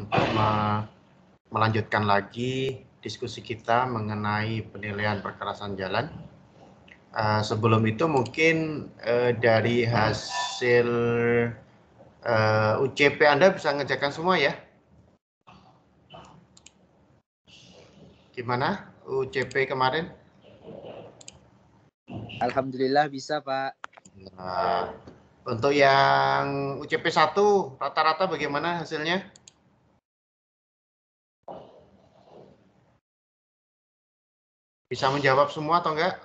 untuk me melanjutkan lagi diskusi kita mengenai penilaian perkerasan jalan. Uh, sebelum itu mungkin uh, dari hasil uh, eh, UCP Anda bisa ngejakan semua ya? Gimana UCP kemarin? Alhamdulillah bisa Pak. Nah, untuk yang UCP 1 rata-rata bagaimana hasilnya? Bisa menjawab semua atau enggak?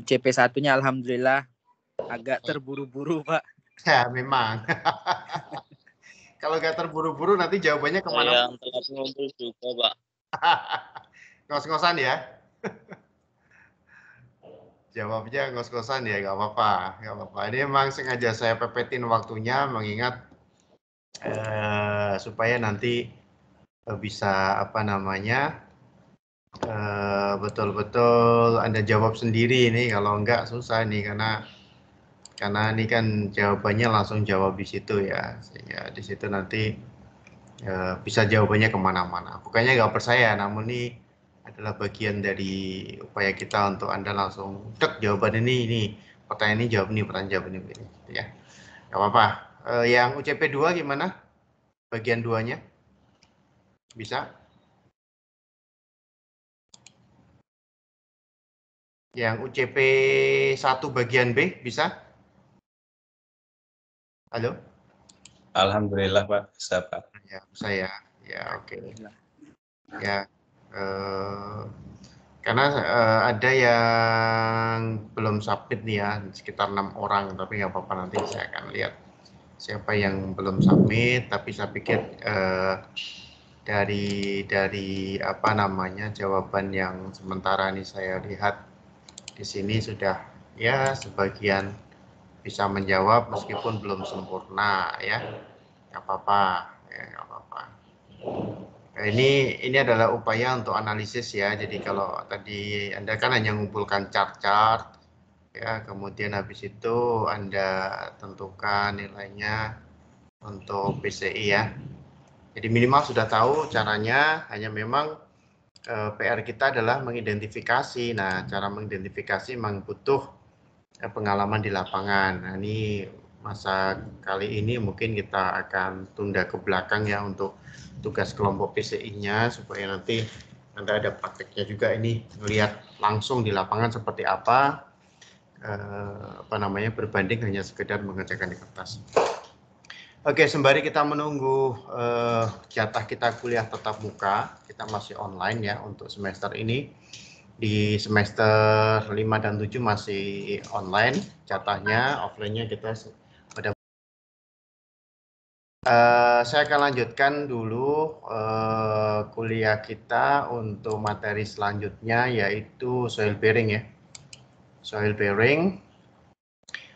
UCP satunya alhamdulillah agak terburu-buru pak. Ya memang. Kalau enggak terburu-buru nanti jawabannya kemana? Yang telat ngumpul juga pak. Ngos-ngosan ya. Jawabnya ngos-ngosan ya, nggak apa-apa, nggak apa-apa. Ini memang sengaja saya pepetin waktunya mengingat eh, supaya nanti Eh, bisa apa namanya eh, betul-betul anda jawab sendiri ini kalau enggak susah nih karena karena ini kan jawabannya langsung jawab di situ ya sehingga di situ nanti uh, bisa jawabannya kemana-mana bukannya nggak percaya namun ini adalah bagian dari upaya kita untuk anda langsung cek jawaban ini ini pertanyaan ini jawab ini pertanyaan jawab ini, gitu ya nggak apa-apa uh, yang UCP 2 gimana bagian duanya bisa? Yang UCP 1 bagian B bisa? Halo? Alhamdulillah Pak, bisa Pak. Ya, bisa ya. Ya, oke. Okay. Ya. Eh, karena eh, ada yang belum submit nih ya, sekitar enam orang, tapi nggak apa-apa nanti saya akan lihat siapa yang belum submit, tapi saya pikir eh, dari dari apa namanya jawaban yang sementara ini saya lihat di sini sudah ya sebagian bisa menjawab meskipun belum sempurna ya nggak apa-apa ya nggak apa-apa nah, ini ini adalah upaya untuk analisis ya jadi kalau tadi anda kan hanya mengumpulkan chart-chart ya kemudian habis itu anda tentukan nilainya untuk PCI ya jadi minimal sudah tahu caranya, hanya memang eh, PR kita adalah mengidentifikasi. Nah, cara mengidentifikasi memang butuh eh, pengalaman di lapangan. Nah, ini masa kali ini mungkin kita akan tunda ke belakang ya untuk tugas kelompok PCI-nya supaya nanti nanti ada prakteknya juga ini melihat langsung di lapangan seperti apa eh, apa namanya berbanding hanya sekedar mengerjakan di kertas. Oke, sembari kita menunggu eh, jatah kita kuliah tetap muka, kita masih online ya untuk semester ini. Di semester 5 dan 7 masih online jatahnya, offline-nya kita pada eh, saya akan lanjutkan dulu eh, kuliah kita untuk materi selanjutnya yaitu soil bearing ya. Soil bearing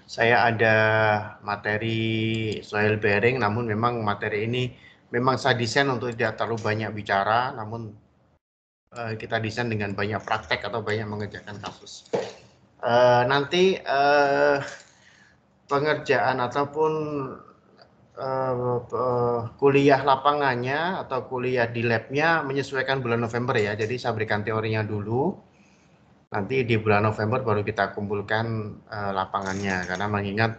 saya ada materi soil bearing, namun memang materi ini memang saya desain untuk tidak terlalu banyak bicara, namun eh, kita desain dengan banyak praktek atau banyak mengerjakan kasus. Uh, nanti uh, pengerjaan ataupun uh, kuliah lapangannya atau kuliah di labnya menyesuaikan bulan November ya. Jadi saya berikan teorinya dulu nanti di bulan November baru kita kumpulkan uh, lapangannya karena mengingat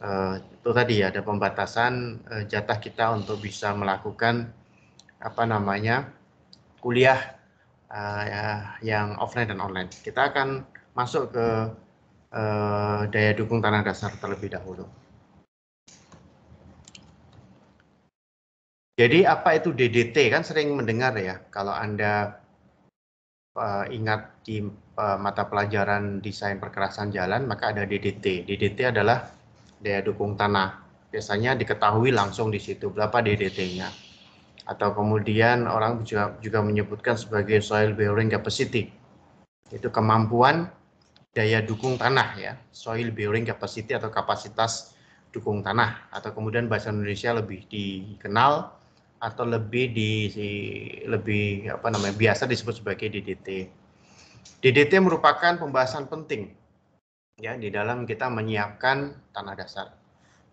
uh, itu tadi ya, ada pembatasan uh, jatah kita untuk bisa melakukan apa namanya kuliah uh, yang offline dan online. Kita akan masuk ke uh, daya dukung tanah dasar terlebih dahulu. Jadi apa itu DDT kan sering mendengar ya kalau anda uh, ingat di Eh, mata pelajaran desain perkerasan jalan, maka ada DDT. DDT adalah daya dukung tanah. Biasanya diketahui langsung di situ berapa DDT-nya. Atau kemudian orang juga, juga menyebutkan sebagai soil bearing capacity. Itu kemampuan daya dukung tanah ya, soil bearing capacity atau kapasitas dukung tanah atau kemudian bahasa Indonesia lebih dikenal atau lebih di lebih apa namanya biasa disebut sebagai DDT. DDT merupakan pembahasan penting ya di dalam kita menyiapkan tanah dasar.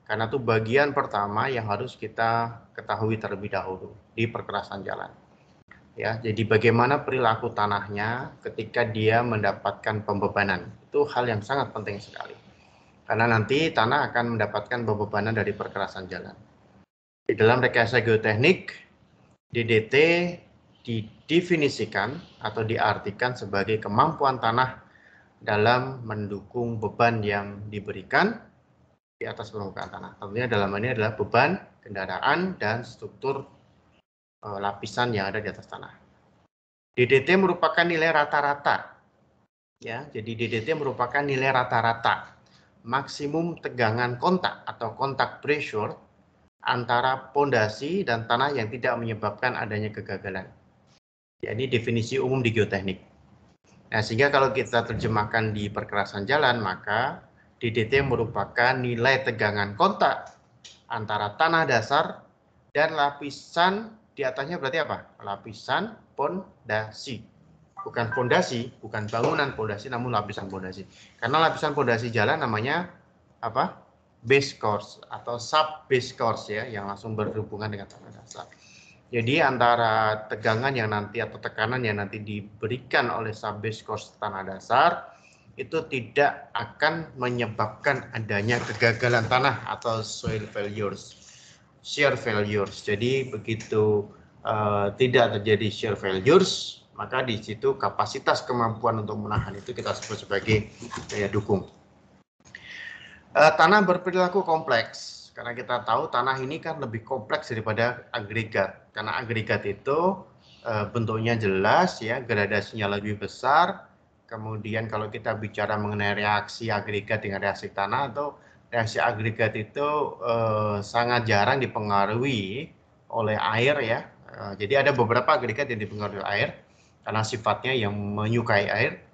Karena itu bagian pertama yang harus kita ketahui terlebih dahulu di perkerasan jalan. Ya, jadi bagaimana perilaku tanahnya ketika dia mendapatkan pembebanan. Itu hal yang sangat penting sekali. Karena nanti tanah akan mendapatkan pembebanan dari perkerasan jalan. Di dalam rekayasa geoteknik, DDT didefinisikan atau diartikan sebagai kemampuan tanah dalam mendukung beban yang diberikan di atas permukaan tanah. Tentunya dalam ini adalah beban, kendaraan, dan struktur e, lapisan yang ada di atas tanah. DDT merupakan nilai rata-rata. Ya, jadi DDT merupakan nilai rata-rata maksimum tegangan kontak atau kontak pressure antara pondasi dan tanah yang tidak menyebabkan adanya kegagalan. Ya, ini definisi umum di geoteknik. Nah, sehingga kalau kita terjemahkan di perkerasan jalan, maka DDT merupakan nilai tegangan kontak antara tanah dasar dan lapisan di atasnya berarti apa? Lapisan pondasi. Bukan pondasi, bukan bangunan pondasi, namun lapisan pondasi. Karena lapisan pondasi jalan namanya apa? Base course atau sub base course ya, yang langsung berhubungan dengan tanah dasar. Jadi antara tegangan yang nanti atau tekanan yang nanti diberikan oleh sabes course tanah dasar itu tidak akan menyebabkan adanya kegagalan tanah atau soil failures, shear failures. Jadi begitu uh, tidak terjadi shear failures, maka di situ kapasitas kemampuan untuk menahan itu kita sebut sebagai daya dukung. Uh, tanah berperilaku kompleks karena kita tahu tanah ini kan lebih kompleks daripada agregat karena agregat itu e, bentuknya jelas ya, gradasinya lebih besar. Kemudian kalau kita bicara mengenai reaksi agregat dengan reaksi tanah atau reaksi agregat itu e, sangat jarang dipengaruhi oleh air ya. E, jadi ada beberapa agregat yang dipengaruhi air karena sifatnya yang menyukai air.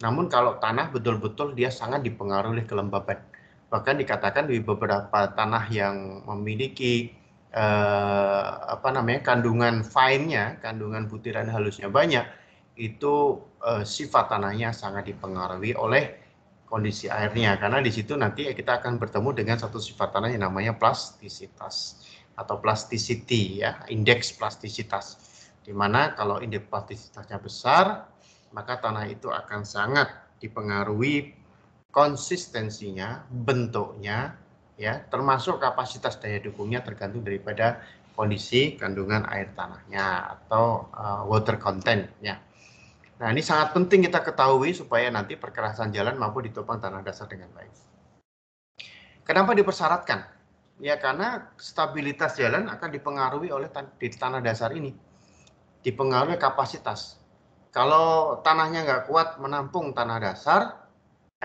Namun kalau tanah betul-betul dia sangat dipengaruhi kelembaban. Bahkan dikatakan di beberapa tanah yang memiliki eh, apa namanya kandungan fine-nya, kandungan butiran halusnya banyak, itu eh, sifat tanahnya sangat dipengaruhi oleh kondisi airnya karena di situ nanti kita akan bertemu dengan satu sifat tanah yang namanya plastisitas atau plasticity ya, indeks plastisitas. Di mana kalau indeks plastisitasnya besar, maka tanah itu akan sangat dipengaruhi konsistensinya, bentuknya, ya termasuk kapasitas daya dukungnya tergantung daripada kondisi kandungan air tanahnya atau uh, water contentnya. Nah ini sangat penting kita ketahui supaya nanti perkerasan jalan mampu ditopang tanah dasar dengan baik. Kenapa dipersyaratkan? Ya karena stabilitas jalan akan dipengaruhi oleh tan di tanah dasar ini, dipengaruhi kapasitas. Kalau tanahnya nggak kuat menampung tanah dasar,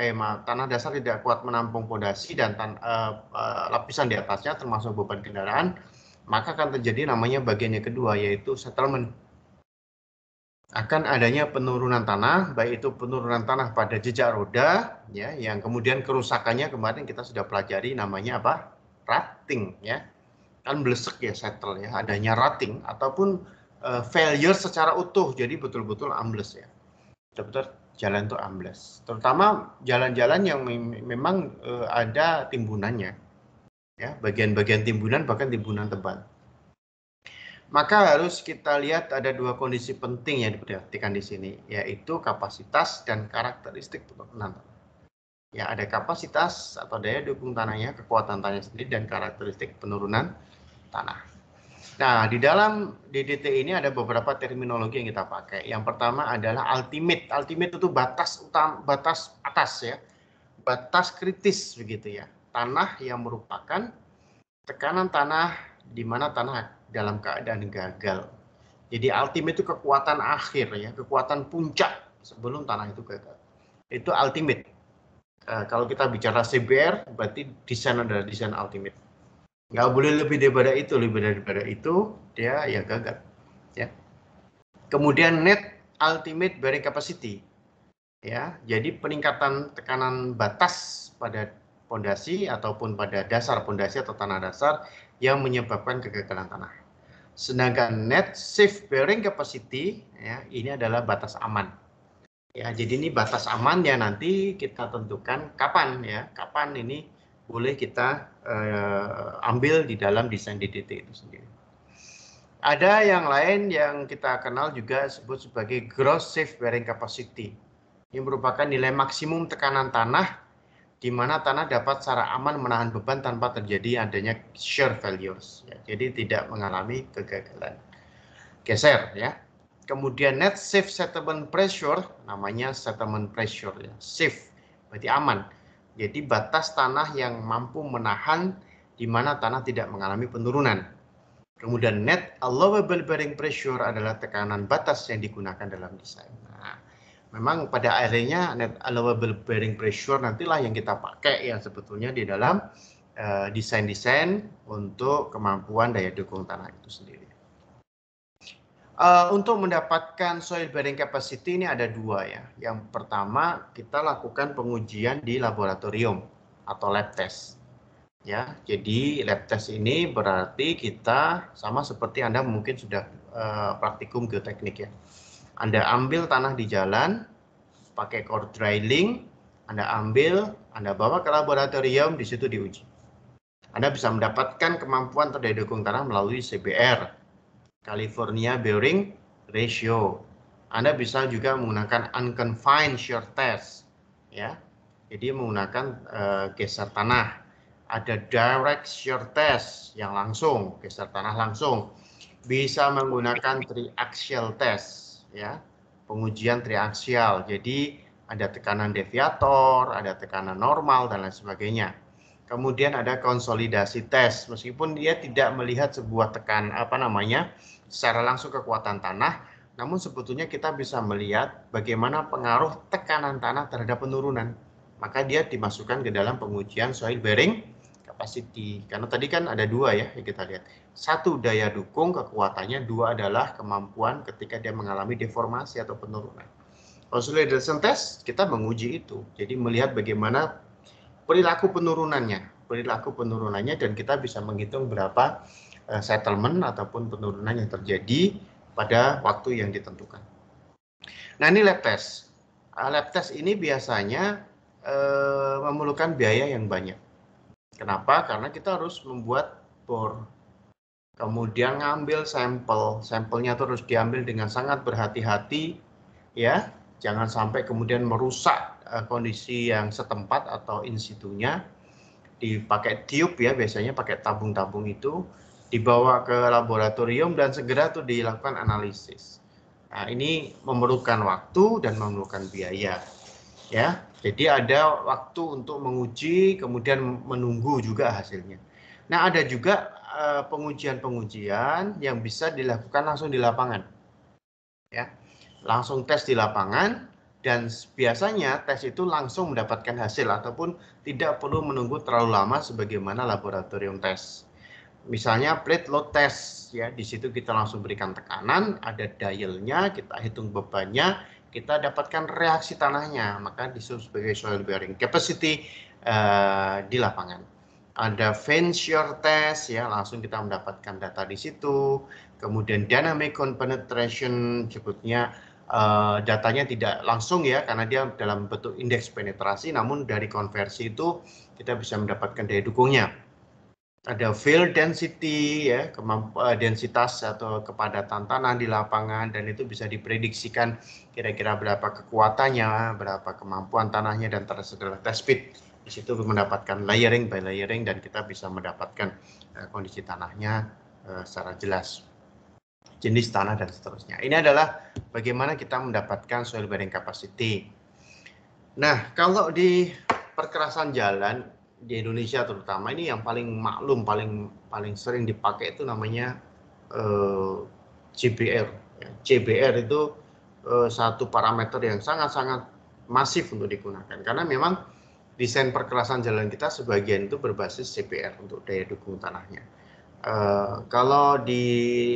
tema tanah dasar tidak kuat menampung pondasi dan tan, uh, uh, lapisan di atasnya termasuk beban kendaraan, maka akan terjadi namanya bagiannya kedua yaitu settlement. Akan adanya penurunan tanah, baik itu penurunan tanah pada jejak roda, ya, yang kemudian kerusakannya kemarin kita sudah pelajari namanya apa? Rating, ya, kan belesek ya settle ya, adanya rating ataupun uh, failure secara utuh, jadi betul-betul ambles ya. Dokter jalan itu ambles, terutama jalan-jalan yang memang uh, ada timbunannya, ya bagian-bagian timbunan bahkan timbunan tebal. Maka harus kita lihat ada dua kondisi penting yang diperhatikan di sini, yaitu kapasitas dan karakteristik penurunan. Ya, ada kapasitas atau daya dukung tanahnya, kekuatan tanahnya sendiri, dan karakteristik penurunan tanah. Nah, di dalam DDT ini ada beberapa terminologi yang kita pakai. Yang pertama adalah ultimate. Ultimate itu batas utama, batas atas ya. Batas kritis begitu ya. Tanah yang merupakan tekanan tanah di mana tanah dalam keadaan gagal. Jadi ultimate itu kekuatan akhir ya, kekuatan puncak sebelum tanah itu gagal. Itu ultimate. Uh, kalau kita bicara CBR berarti desain adalah desain ultimate nggak boleh lebih daripada itu lebih daripada itu dia ya gagal ya kemudian net ultimate bearing capacity ya jadi peningkatan tekanan batas pada pondasi ataupun pada dasar pondasi atau tanah dasar yang menyebabkan kegagalan tanah sedangkan net safe bearing capacity ya ini adalah batas aman ya jadi ini batas aman ya nanti kita tentukan kapan ya kapan ini boleh kita uh, ambil di dalam desain DDT itu sendiri. Ada yang lain yang kita kenal juga sebut sebagai gross safe bearing capacity. Ini merupakan nilai maksimum tekanan tanah di mana tanah dapat secara aman menahan beban tanpa terjadi adanya shear failures. Ya, jadi tidak mengalami kegagalan. Geser ya. Kemudian net safe settlement pressure, namanya settlement pressure ya. Safe berarti aman jadi batas tanah yang mampu menahan di mana tanah tidak mengalami penurunan. Kemudian net allowable bearing pressure adalah tekanan batas yang digunakan dalam desain. Nah, memang pada akhirnya net allowable bearing pressure nantilah yang kita pakai yang sebetulnya di dalam eh, desain-desain uh, desain -desain untuk kemampuan daya dukung tanah itu sendiri. Eh, untuk mendapatkan soil bearing capacity ini ada dua ya. Yang pertama kita lakukan pengujian di laboratorium atau lab test. Ya, jadi lab test ini berarti kita sama seperti Anda mungkin sudah uh, praktikum geoteknik ya. Anda ambil tanah di jalan pakai core drilling, Anda ambil, Anda bawa ke laboratorium, di situ diuji. Anda bisa mendapatkan kemampuan terdaya dukung tanah melalui CBR California Bearing Ratio. Anda bisa juga menggunakan unconfined shear test, ya. Jadi menggunakan uh, geser tanah. Ada direct shear test yang langsung, geser tanah langsung. Bisa menggunakan triaxial test, ya. Pengujian triaxial. Jadi ada tekanan deviator, ada tekanan normal dan lain sebagainya kemudian ada konsolidasi tes meskipun dia tidak melihat sebuah tekan apa namanya secara langsung kekuatan tanah namun sebetulnya kita bisa melihat bagaimana pengaruh tekanan tanah terhadap penurunan maka dia dimasukkan ke dalam pengujian soil bearing capacity karena tadi kan ada dua ya yang kita lihat satu daya dukung kekuatannya dua adalah kemampuan ketika dia mengalami deformasi atau penurunan Konsolidasi test kita menguji itu jadi melihat bagaimana perilaku penurunannya, perilaku penurunannya dan kita bisa menghitung berapa uh, settlement ataupun penurunan yang terjadi pada waktu yang ditentukan. Nah ini lab test. Uh, lab test ini biasanya uh, memerlukan biaya yang banyak. Kenapa? Karena kita harus membuat bor, kemudian ngambil sampel, sampelnya terus diambil dengan sangat berhati-hati, ya, jangan sampai kemudian merusak Eh, kondisi yang setempat atau institunya dipakai tiup ya biasanya pakai tabung-tabung itu dibawa ke laboratorium dan segera tuh dilakukan analisis. Nah, ini memerlukan waktu dan memerlukan biaya. Ya, jadi ada waktu untuk menguji kemudian menunggu juga hasilnya. Nah, ada juga eh, pengujian-pengujian yang bisa dilakukan langsung di lapangan. Ya. Langsung tes di lapangan dan biasanya tes itu langsung mendapatkan hasil ataupun tidak perlu menunggu terlalu lama sebagaimana laboratorium tes. Misalnya plate load test ya, di situ kita langsung berikan tekanan, ada dialnya, kita hitung bebannya, kita dapatkan reaksi tanahnya, maka disebut sebagai soil bearing capacity uh, di lapangan. Ada shear test ya, langsung kita mendapatkan data di situ. Kemudian dynamic penetration, sebutnya uh, datanya tidak langsung ya karena dia dalam bentuk indeks penetrasi namun dari konversi itu kita bisa mendapatkan daya dukungnya ada field density ya eh, densitas atau kepadatan tanah di lapangan dan itu bisa diprediksikan kira-kira berapa kekuatannya berapa kemampuan tanahnya dan tersedia test pit di situ mendapatkan layering by layering dan kita bisa mendapatkan uh, kondisi tanahnya uh, secara jelas jenis tanah dan seterusnya. Ini adalah bagaimana kita mendapatkan soil bearing capacity. Nah, kalau di perkerasan jalan di Indonesia terutama ini yang paling maklum, paling paling sering dipakai itu namanya eh, CBR. CBR ya, itu eh, satu parameter yang sangat-sangat masif untuk digunakan karena memang desain perkerasan jalan kita sebagian itu berbasis CBR untuk daya dukung tanahnya. Eh, kalau di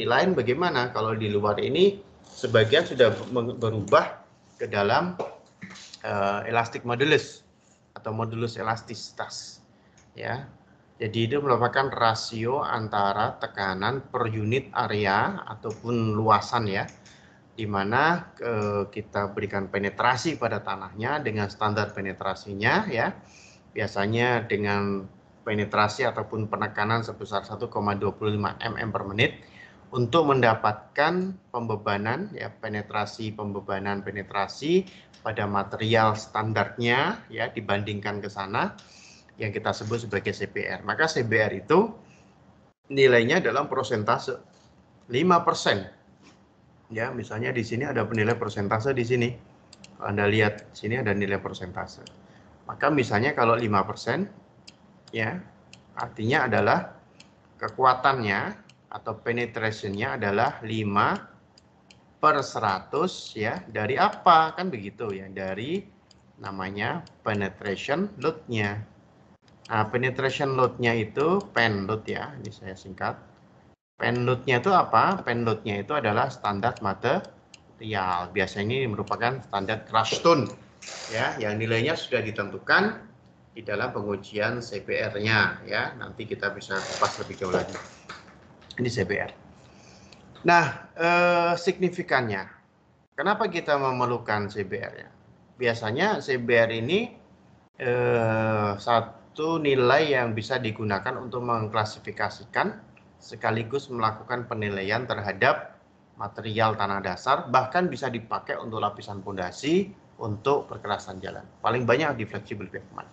lain bagaimana? Kalau di luar ini sebagian sudah berubah ke dalam uh, eh, elastic modulus atau modulus elastisitas. Ya. Jadi itu merupakan rasio antara tekanan per unit area ataupun luasan ya. Di mana uh, kita berikan penetrasi pada tanahnya dengan standar penetrasinya ya. Biasanya dengan penetrasi ataupun penekanan sebesar 1,25 mm per menit untuk mendapatkan pembebanan ya penetrasi pembebanan penetrasi pada material standarnya ya dibandingkan ke sana yang kita sebut sebagai CBR. Maka CBR itu nilainya dalam persentase 5%. Ya, misalnya di sini ada penilai persentase di sini. Anda lihat sini ada nilai persentase. Maka misalnya kalau 5% Ya, artinya adalah kekuatannya atau penetrationnya adalah 5 per 100 ya dari apa kan begitu ya dari namanya penetration loadnya nah penetration loadnya itu pen load ya ini saya singkat pen loadnya itu apa pen loadnya itu adalah standar material biasanya ini merupakan standar crash stone ya yang nilainya sudah ditentukan di dalam pengujian CPR-nya ya. Nanti kita bisa kupas lebih jauh lagi. Ini CPR. Nah, eh, signifikannya. Kenapa kita memerlukan CBR-nya? Biasanya CBR ini eh, satu nilai yang bisa digunakan untuk mengklasifikasikan sekaligus melakukan penilaian terhadap material tanah dasar, bahkan bisa dipakai untuk lapisan pondasi untuk perkerasan jalan. Paling banyak di flexible pavement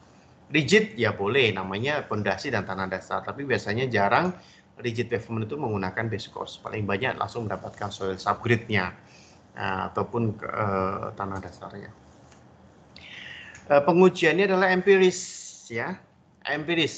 rigid ya boleh namanya pondasi dan tanah dasar tapi biasanya jarang rigid pavement itu menggunakan base course paling banyak langsung mendapatkan soil subgrade-nya uh, ataupun uh, tanah dasarnya uh, pengujiannya adalah empiris ya empiris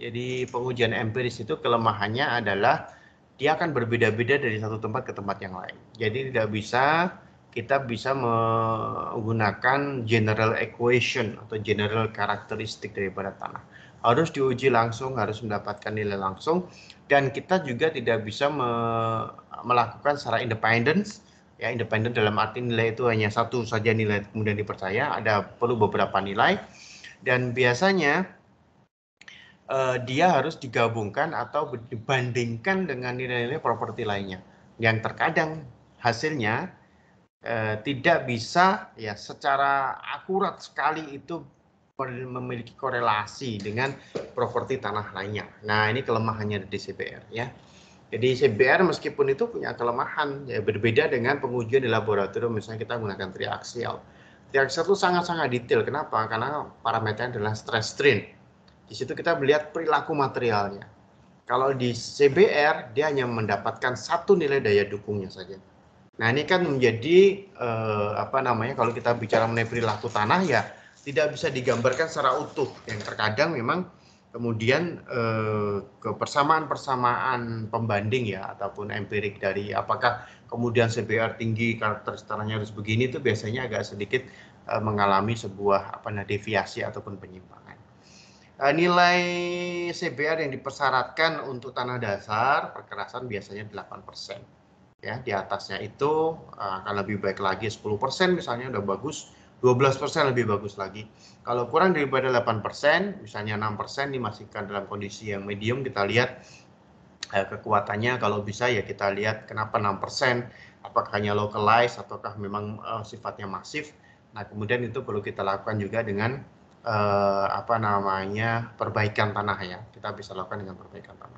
jadi pengujian empiris itu kelemahannya adalah dia akan berbeda-beda dari satu tempat ke tempat yang lain jadi tidak bisa kita bisa menggunakan general equation atau general karakteristik daripada tanah. Harus diuji langsung, harus mendapatkan nilai langsung, dan kita juga tidak bisa me melakukan secara independen. Ya, independen dalam arti nilai itu hanya satu saja nilai kemudian dipercaya, ada perlu beberapa nilai, dan biasanya eh, dia harus digabungkan atau dibandingkan dengan nilai-nilai properti lainnya, yang terkadang hasilnya Eh, tidak bisa ya secara akurat sekali itu memiliki korelasi dengan properti tanah lainnya. Nah ini kelemahannya di CBR ya. Jadi CBR meskipun itu punya kelemahan ya berbeda dengan pengujian di laboratorium misalnya kita menggunakan triaksial. Triaksial itu sangat-sangat detail. Kenapa? Karena parameternya adalah stress strain. Di situ kita melihat perilaku materialnya. Kalau di CBR dia hanya mendapatkan satu nilai daya dukungnya saja Nah ini kan menjadi eh, apa namanya kalau kita bicara mengenai perilaku tanah ya tidak bisa digambarkan secara utuh yang terkadang memang kemudian eh, kepersamaan-persamaan pembanding ya ataupun empirik dari apakah kemudian CBR tinggi karakter setaranya harus begini itu biasanya agak sedikit eh, mengalami sebuah apa namanya deviasi ataupun penyimpangan. Eh, nilai CBR yang dipersyaratkan untuk tanah dasar perkerasan biasanya 8 persen ya di atasnya itu eh, akan lebih baik lagi 10% misalnya udah bagus 12% lebih bagus lagi kalau kurang daripada 8% misalnya 6% dimasukkan dalam kondisi yang medium kita lihat eh, kekuatannya kalau bisa ya kita lihat kenapa 6% apakah hanya localized ataukah memang uh, sifatnya masif nah kemudian itu perlu kita lakukan juga dengan uh, apa namanya perbaikan tanah ya kita bisa lakukan dengan perbaikan tanah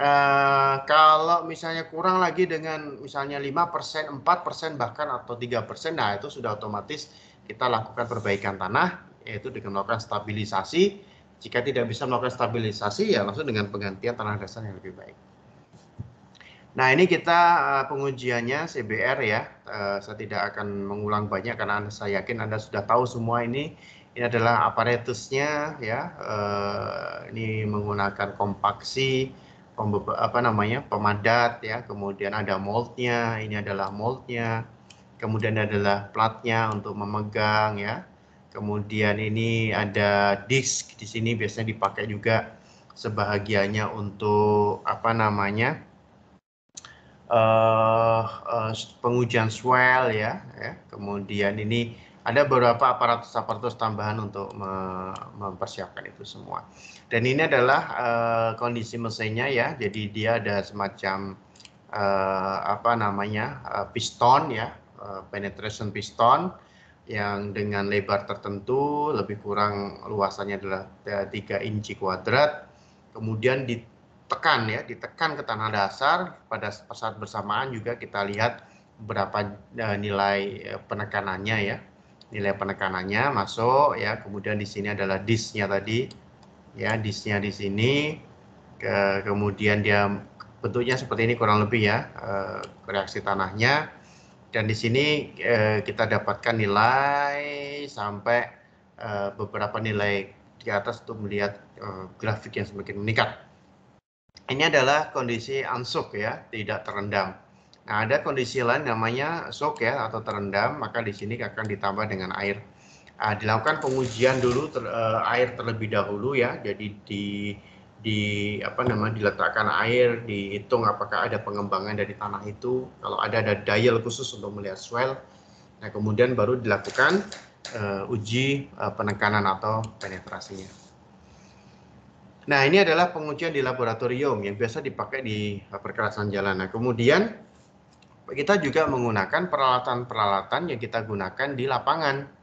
Eh, kalau misalnya kurang lagi dengan misalnya 5%, 4%, bahkan atau 3%, nah itu sudah otomatis kita lakukan perbaikan tanah, yaitu dengan melakukan stabilisasi. Jika tidak bisa melakukan stabilisasi, ya langsung dengan penggantian tanah dasar yang lebih baik. Nah ini kita uh, pengujiannya CBR ya, uh, saya tidak akan mengulang banyak karena saya yakin Anda sudah tahu semua ini. Ini adalah aparatusnya ya, ini menggunakan kompaksi, apa namanya pemadat ya kemudian ada moldnya ini adalah moldnya kemudian adalah platnya untuk memegang ya kemudian ini ada disk di sini biasanya dipakai juga sebahagiannya untuk apa namanya uh, uh, pengujian swell ya, ya kemudian ini ada beberapa aparatus-aparatus tambahan untuk mempersiapkan itu semua. Dan ini adalah uh, kondisi mesinnya ya, jadi dia ada semacam uh, apa namanya uh, piston ya, uh, penetration piston yang dengan lebar tertentu lebih kurang luasannya adalah 3 inci kuadrat kemudian ditekan ya ditekan ke tanah dasar pada saat bersamaan juga kita lihat berapa uh, nilai penekanannya ya nilai penekanannya masuk ya kemudian di sini adalah disknya tadi ya disnya di sini ke, kemudian dia bentuknya seperti ini kurang lebih ya e, reaksi tanahnya dan di sini e, kita dapatkan nilai sampai e, beberapa nilai di atas untuk melihat e, grafik yang semakin meningkat. Ini adalah kondisi unsuk ya, tidak terendam. Nah, ada kondisi lain namanya soak ya atau terendam, maka di sini akan ditambah dengan air. Nah, dilakukan pengujian dulu ter, uh, air terlebih dahulu ya. Jadi di di apa namanya diletakkan air, dihitung apakah ada pengembangan dari tanah itu. Kalau ada ada dial khusus untuk melihat swell. Nah, kemudian baru dilakukan uh, uji uh, penekanan atau penetrasinya. Nah, ini adalah pengujian di laboratorium yang biasa dipakai di perkerasan jalan. Nah, kemudian kita juga menggunakan peralatan-peralatan yang kita gunakan di lapangan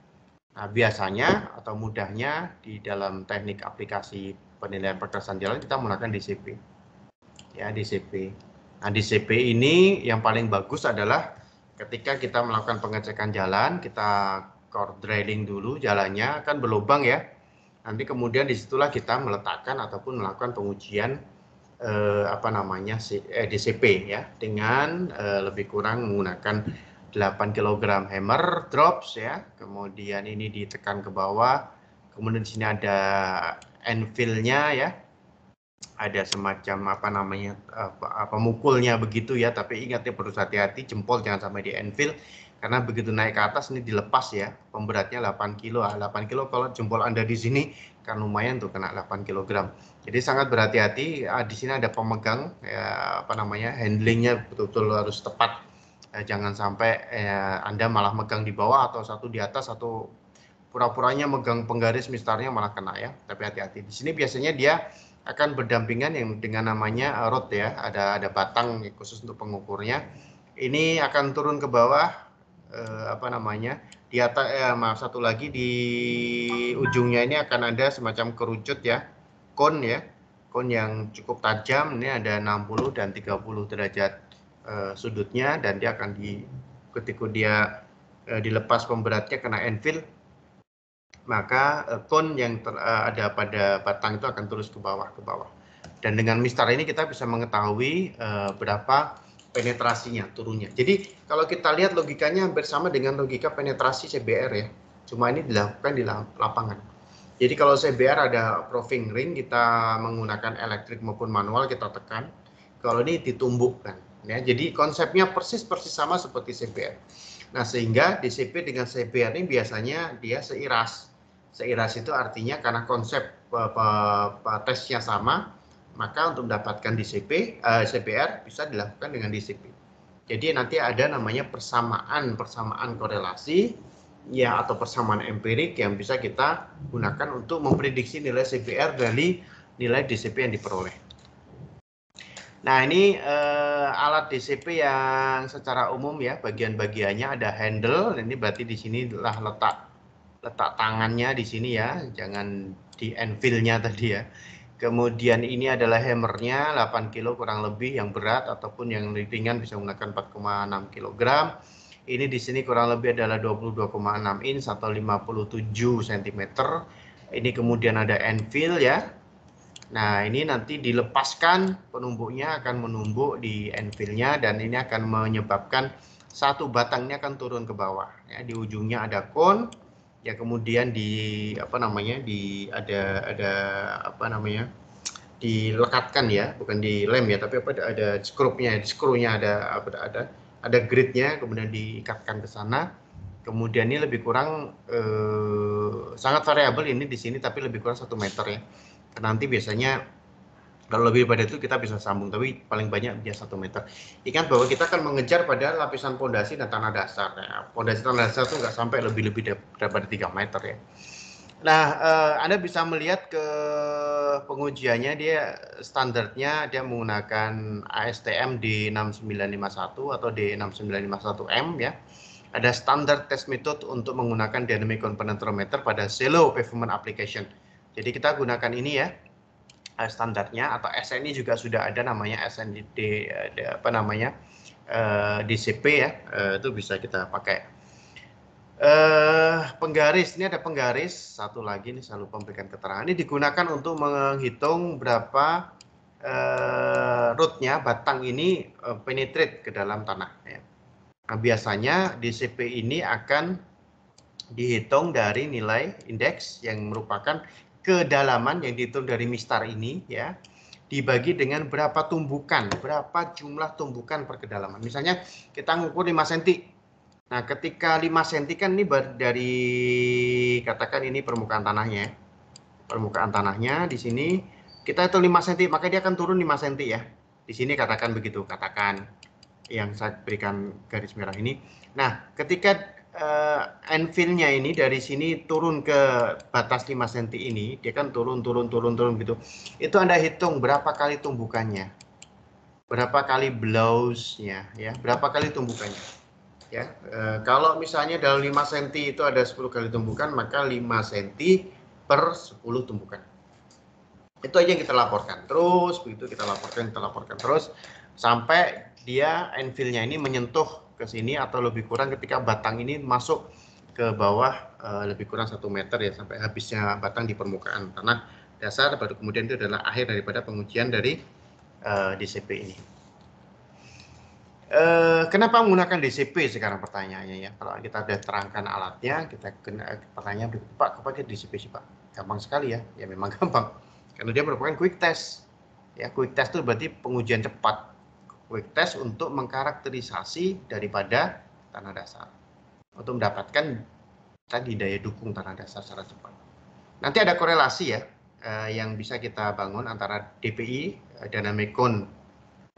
Nah, biasanya atau mudahnya di dalam teknik aplikasi penilaian perkerasan jalan kita menggunakan DCP. Ya, DCP. Nah, DCP ini yang paling bagus adalah ketika kita melakukan pengecekan jalan, kita core drilling dulu jalannya kan berlubang ya. Nanti kemudian disitulah kita meletakkan ataupun melakukan pengujian eh, apa namanya eh, DCP ya dengan eh, lebih kurang menggunakan 8 kg hammer drops ya. Kemudian ini ditekan ke bawah. Kemudian di sini ada anvilnya ya. Ada semacam apa namanya pemukulnya begitu ya, tapi ingat ya perlu hati-hati jempol jangan sampai di anvil karena begitu naik ke atas ini dilepas ya. Pemberatnya 8 kilo. 8 ah, kilo kalau jempol Anda di sini kan lumayan tuh kena 8 kg. Jadi sangat berhati-hati ah, di sini ada pemegang ya, apa namanya handlingnya betul-betul harus tepat Eh, jangan sampai eh, Anda malah megang di bawah atau satu di atas atau pura-puranya megang penggaris mistarnya malah kena ya. Tapi hati-hati. Di sini biasanya dia akan berdampingan yang dengan namanya eh, rod ya. Ada ada batang khusus untuk pengukurnya. Ini akan turun ke bawah eh, apa namanya? Di atas eh, maaf satu lagi di ujungnya ini akan ada semacam kerucut ya. cone ya. cone yang cukup tajam ini ada 60 dan 30 derajat uh, sudutnya dan dia akan di ketika dia uh, dilepas pemberatnya kena enfield maka uh, cone yang ter, uh, ada pada batang itu akan terus ke bawah ke bawah dan dengan mistar ini kita bisa mengetahui uh, berapa penetrasinya turunnya. Jadi kalau kita lihat logikanya bersama dengan logika penetrasi CBR ya. Cuma ini dilakukan di lapangan. Jadi kalau CBR ada proving ring kita menggunakan elektrik maupun manual kita tekan. Kalau ini ditumbukkan. Ya, jadi konsepnya persis-persis sama seperti CBR. Nah, sehingga DCP dengan CBR ini biasanya dia seiras. Seiras itu artinya karena konsep tesnya sama, maka untuk mendapatkan DCP, eh, CBR bisa dilakukan dengan DCP. Jadi nanti ada namanya persamaan, persamaan korelasi ya atau persamaan empirik yang bisa kita gunakan untuk memprediksi nilai CBR dari nilai DCP yang diperoleh. Nah, ini uh, alat DCP yang secara umum ya bagian-bagiannya ada handle. Ini berarti di sini lah letak letak tangannya di sini ya, jangan di anvilnya tadi ya. Kemudian ini adalah hammernya 8 kilo kurang lebih yang berat ataupun yang ringan bisa menggunakan 4,6 kg. Ini di sini kurang lebih adalah 22,6 inch atau 57 cm. Ini kemudian ada anvil ya, Nah, ini nanti dilepaskan penumbuknya akan menumbuk di enfilnya dan ini akan menyebabkan satu batangnya akan turun ke bawah. Ya, di ujungnya ada kon, ya kemudian di apa namanya di ada ada apa namanya dilekatkan ya, bukan di lem ya, tapi apa ada, ada skrupnya, di skrunya ada apa ada ada gridnya, kemudian diikatkan ke sana. Kemudian ini lebih kurang eh, sangat variabel ini di sini, tapi lebih kurang satu meter ya nanti biasanya kalau lebih pada itu kita bisa sambung tapi paling banyak dia satu meter ingat bahwa kita akan mengejar pada lapisan pondasi dan tanah dasar ya pondasi tanah dasar itu nggak sampai lebih lebih daripada tiga meter ya nah eh, anda bisa melihat ke pengujiannya dia standarnya dia menggunakan ASTM D6951 atau D6951M ya ada standar test method untuk menggunakan dynamic component pada Zelo pavement application jadi kita gunakan ini ya eh, standarnya atau SNI juga sudah ada namanya SND eh, apa namanya eh, DCP ya itu bisa kita pakai. Uh, penggaris ini ada penggaris satu lagi ini selalu pemberikan keterangan ini digunakan untuk menghitung berapa uh, rootnya batang ini uh, penetrate ke dalam tanah ya. Nah, biasanya DCP ini akan dihitung dari nilai indeks yang merupakan kedalaman yang dihitung dari mistar ini ya dibagi dengan berapa tumbukan, berapa jumlah tumbukan per kedalaman. Misalnya kita ngukur 5 cm. Nah, ketika 5 cm kan ini dari katakan ini permukaan tanahnya. Permukaan tanahnya di sini kita itu 5 cm, maka dia akan turun 5 cm ya. Di sini katakan begitu, katakan yang saya berikan garis merah ini. Nah, ketika uh, eh, enfield ini dari sini turun ke batas 5 cm ini, dia kan turun, turun, turun, turun gitu. Itu Anda hitung berapa kali tumbukannya. Berapa kali blouse-nya, ya. Berapa kali tumbukannya. Ya, e, kalau misalnya dalam 5 cm itu ada 10 kali tumbukan, maka 5 cm per 10 tumbukan. Itu aja yang kita laporkan. Terus begitu kita laporkan, kita laporkan terus sampai dia enfilnya ini menyentuh ke sini atau lebih kurang ketika batang ini masuk ke bawah uh, lebih kurang satu meter ya sampai habisnya batang di permukaan tanah dasar baru kemudian itu adalah akhir daripada pengujian dari uh, eh, DCP ini. Uh, kenapa menggunakan DCP sekarang pertanyaannya ya? Kalau kita sudah terangkan alatnya, kita kena pertanyaan berikut Pak, kepada DCP sih Pak? Gampang sekali ya, ya memang gampang. Karena dia merupakan quick test. Ya, quick test itu berarti pengujian cepat Quick test untuk mengkarakterisasi daripada tanah dasar untuk mendapatkan tadi daya dukung tanah dasar secara cepat. Nanti ada korelasi ya eh, yang bisa kita bangun antara DPI eh, dynamic cone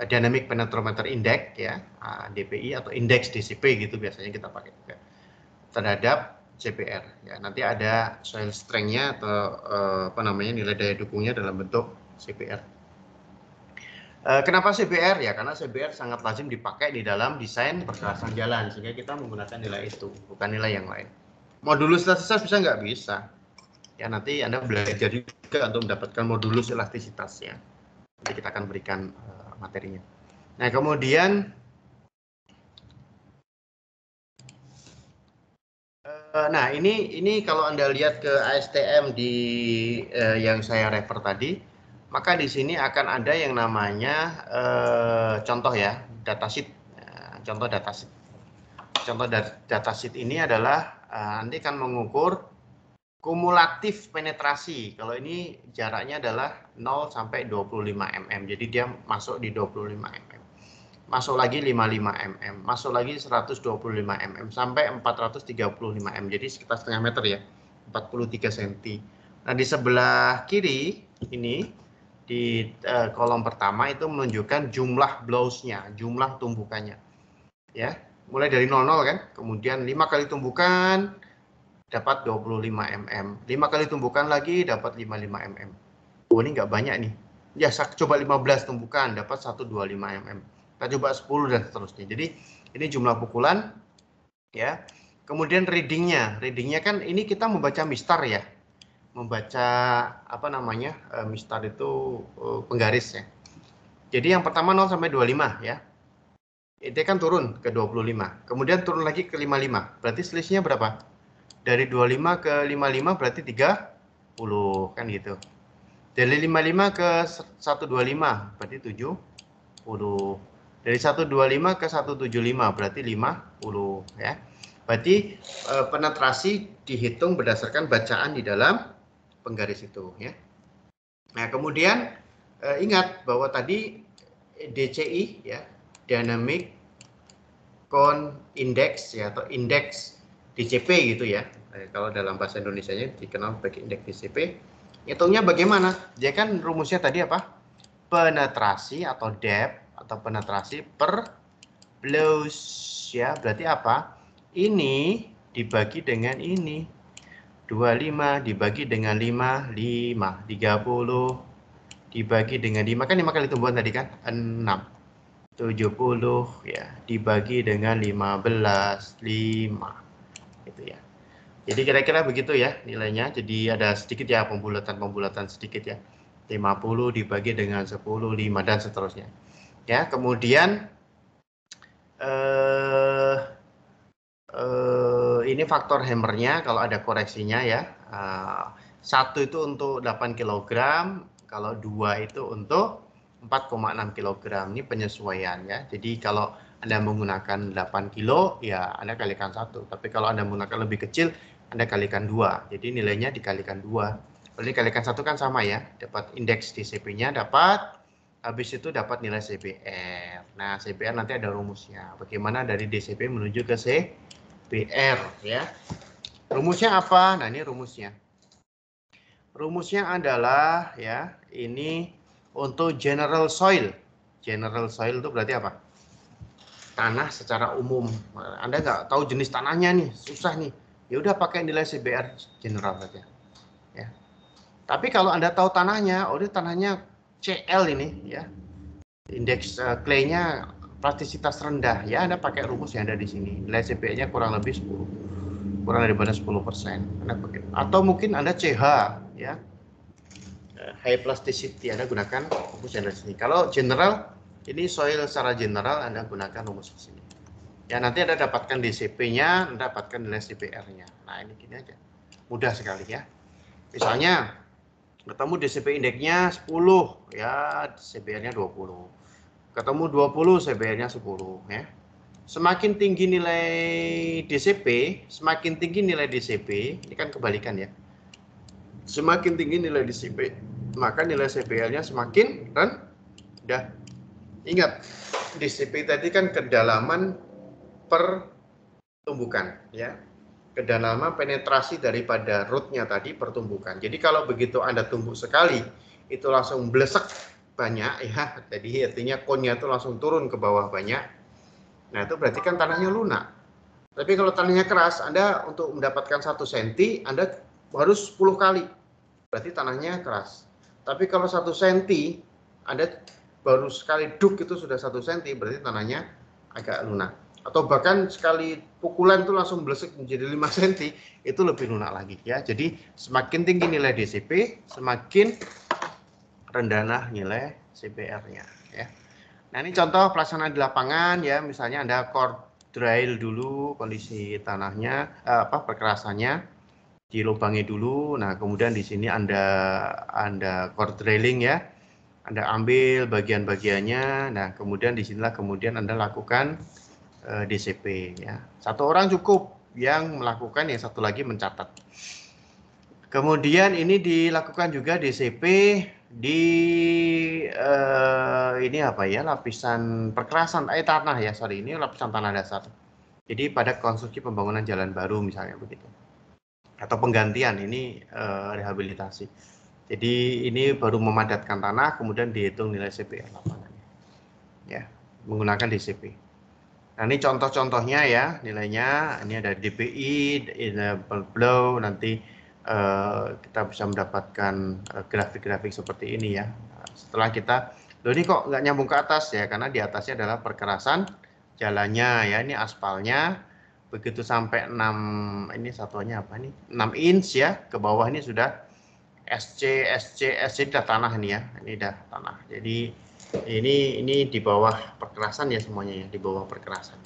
eh, dynamic penetrometer index ya ah, DPI atau indeks DCP gitu biasanya kita pakai juga terhadap CPR ya nanti ada soil strength-nya atau apa namanya nilai daya dukungnya dalam bentuk CPR Eh, kenapa CBR ya? Karena CBR sangat lazim dipakai di dalam desain perkerasan jalan sehingga kita menggunakan nilai itu, bukan nilai yang lain. Modulus elastisitas bisa nggak bisa? Ya nanti Anda belajar juga untuk mendapatkan modulus elastisitas ya. Nanti kita akan berikan eh, materinya. Nah kemudian eh, Nah ini ini kalau anda lihat ke ASTM di eh, yang saya refer tadi, maka di sini akan ada yang namanya eh, contoh ya, datasheet. Nah, contoh datasheet. Contoh datasheet ini adalah eh, nanti akan mengukur kumulatif penetrasi. Kalau ini jaraknya adalah 0 sampai 25 mm. Jadi dia masuk di 25 mm. Masuk lagi 55 mm, masuk lagi 125 mm sampai 435 mm. Jadi sekitar setengah meter ya. 43 cm. Nah, di sebelah kiri ini di uh, kolom pertama itu menunjukkan jumlah blows jumlah tumbukannya. Ya, mulai dari 00 kan, kemudian 5 kali tumbukan dapat 25 mm. 5 kali tumbukan lagi dapat 55 mm. Oh, ini nggak banyak nih. Ya, coba 15 tumbukan dapat 125 mm. Kita coba 10 dan seterusnya. Jadi, ini jumlah pukulan ya. Kemudian readingnya, readingnya kan ini kita membaca mistar ya, membaca apa namanya uh, eh, mistar itu uh, eh, penggarisnya. Jadi yang pertama 0 sampai 25 ya. itu kan turun ke 25. Kemudian turun lagi ke 55. Berarti selisihnya berapa? Dari 25 ke 55 berarti 30 kan gitu. Dari 55 ke 125 berarti 70. Dari 125 ke 175 berarti 50 ya. Berarti e, penetrasi dihitung berdasarkan bacaan di dalam penggaris itu ya. Nah, kemudian eh, ingat bahwa tadi DCI ya, dynamic con index ya atau indeks DCP gitu ya. Eh, kalau dalam bahasa Indonesianya dikenal sebagai indeks DCP. Hitungnya bagaimana? Dia kan rumusnya tadi apa? Penetrasi atau depth atau penetrasi per blows ya. Berarti apa? Ini dibagi dengan ini 25 dibagi dengan 5, 5. 30 dibagi dengan 5. Kan 5 kali tumbuhan tadi kan? 6. 70 ya dibagi dengan 15 5 gitu ya jadi kira-kira begitu ya nilainya jadi ada sedikit ya pembulatan-pembulatan sedikit ya 50 dibagi dengan 10 5 dan seterusnya ya kemudian eh, uh, ini faktor hammernya kalau ada koreksinya ya. Uh, satu itu untuk 8 kg, kalau dua itu untuk 4,6 kg. Ini penyesuaian ya. Jadi kalau Anda menggunakan 8 kilo, ya Anda kalikan satu. Tapi kalau Anda menggunakan lebih kecil, Anda kalikan dua. Jadi nilainya dikalikan dua. Kalau kalikan satu kan sama ya. Dapat indeks DCP-nya dapat, habis itu dapat nilai CBR. Nah, CBR nanti ada rumusnya. Bagaimana dari DCP menuju ke C BR ya. Rumusnya apa? Nah, ini rumusnya. Rumusnya adalah ya, ini untuk general soil. General soil itu berarti apa? Tanah secara umum. Anda nggak tahu jenis tanahnya nih, susah nih. Ya udah pakai nilai CBR general saja. Ya. Tapi kalau Anda tahu tanahnya, oh ini tanahnya CL ini ya. Indeks uh, clay-nya plastisitas rendah ya Anda pakai rumus yang ada di sini nilai cpe nya kurang lebih 10 kurang daripada 10 persen atau mungkin Anda CH ya eh, high plasticity Anda gunakan rumus yang ada di sini kalau general ini soil secara general Anda gunakan rumus di sini ya nanti Anda dapatkan DCP-nya Anda dapatkan nilai CPR-nya nah ini gini aja mudah sekali ya misalnya ketemu DCP indeksnya 10 ya CPR-nya 20 ketemu 20 CBR-nya 10 ya. Semakin tinggi nilai DCP, semakin tinggi nilai DCP, ini kan kebalikan ya. Semakin tinggi nilai DCP, maka nilai CBR-nya semakin rendah. Ingat, DCP tadi kan kedalaman per tumbukan ya. Kedalaman penetrasi daripada rootnya tadi pertumbukan. Jadi kalau begitu Anda tumbuk sekali, itu langsung blesek banyak ya jadi artinya konnya itu langsung turun ke bawah banyak nah itu berarti kan tanahnya lunak tapi kalau tanahnya keras anda untuk mendapatkan satu senti anda harus 10 kali berarti tanahnya keras tapi kalau satu senti anda baru sekali duk itu sudah satu senti berarti tanahnya agak lunak atau bahkan sekali pukulan itu langsung belesek menjadi 5 senti itu lebih lunak lagi ya. Jadi semakin tinggi nilai DCP, semakin rendanah nilai CBR-nya ya. Nah, ini contoh pelaksanaan di lapangan ya, misalnya Anda core drill dulu kondisi tanahnya eh, apa perkerasannya dilubangi dulu. Nah, kemudian di sini Anda Anda core drilling ya. Anda ambil bagian-bagiannya. Nah, kemudian di sinilah kemudian Anda lakukan eh, DCP ya. Satu orang cukup yang melakukan, yang satu lagi mencatat. Kemudian ini dilakukan juga DCP di uh, ini apa ya lapisan perkerasan eh tanah ya sorry ini lapisan tanah dasar. Jadi pada konstruksi pembangunan jalan baru misalnya begitu atau penggantian ini uh, rehabilitasi. Jadi ini baru memadatkan tanah kemudian dihitung nilai CPR ya, lapangannya. Ya, menggunakan DCP. Nah, ini contoh-contohnya ya nilainya. Ini ada DPI, Blow, nanti Eh, kita bisa mendapatkan eh, grafik-grafik seperti ini ya. Setelah kita, loh ini kok nggak nyambung ke atas ya, karena di atasnya adalah perkerasan jalannya ya, ini aspalnya. Begitu sampai 6, ini satuannya apa nih? 6 inch ya, ke bawah ini sudah SC, SC, SC sudah tanah nih ya, ini udah tanah. Jadi ini ini di bawah perkerasan ya semuanya ya, di bawah perkerasan.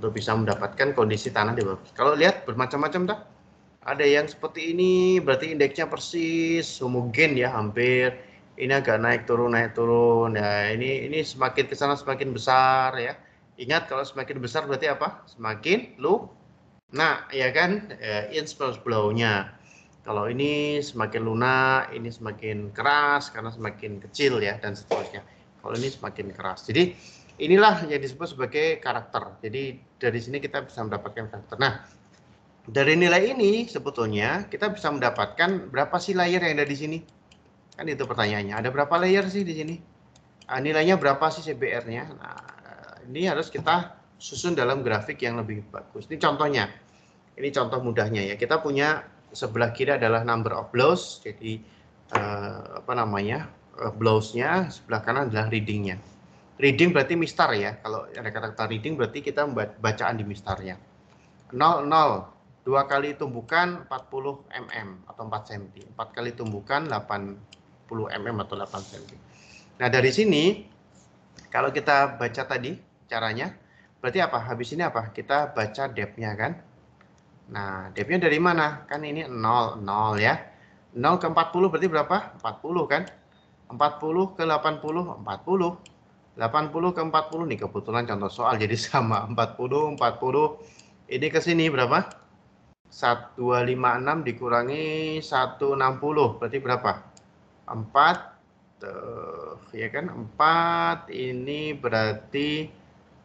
Untuk bisa mendapatkan kondisi tanah di bawah. Kalau lihat bermacam-macam dah ada yang seperti ini, berarti indeksnya persis homogen ya, hampir. Ini agak naik turun naik turun. ya ini ini semakin ke sana semakin besar ya. Ingat kalau semakin besar berarti apa? Semakin lu Nah, ya kan eh, inch plus nya Kalau ini semakin lunak, ini semakin keras karena semakin kecil ya dan seterusnya. Kalau ini semakin keras. Jadi inilah yang disebut sebagai karakter. Jadi dari sini kita bisa mendapatkan karakter. Nah, dari nilai ini sebetulnya kita bisa mendapatkan berapa sih layer yang ada di sini? Kan itu pertanyaannya. Ada berapa layer sih di sini? Nah, nilainya berapa sih CBR-nya? Nah, ini harus kita susun dalam grafik yang lebih bagus. Ini contohnya. Ini contoh mudahnya ya. Kita punya sebelah kiri adalah number of blows, jadi eh, apa namanya? Eh, blows-nya, sebelah kanan adalah reading-nya. Reading berarti mistar ya. Kalau ada kata-kata reading berarti kita membaca bacaan di mistarnya. 0 dua kali tumbukan 40 mm atau 4 cm. 4 kali tumbukan 80 mm atau 8 cm. Nah, dari sini kalau kita baca tadi caranya, berarti apa? Habis ini apa? Kita baca depth-nya kan? Nah, depth-nya dari mana? Kan ini 0, 0 ya. 0 ke 40 berarti berapa? 40 kan? 40 ke 80, 40. 80 ke 40 nih kebetulan contoh soal jadi sama 40 40 ini ke sini berapa 1256 dikurangi 160 berarti berapa? 4 tuh, ya kan 4 ini berarti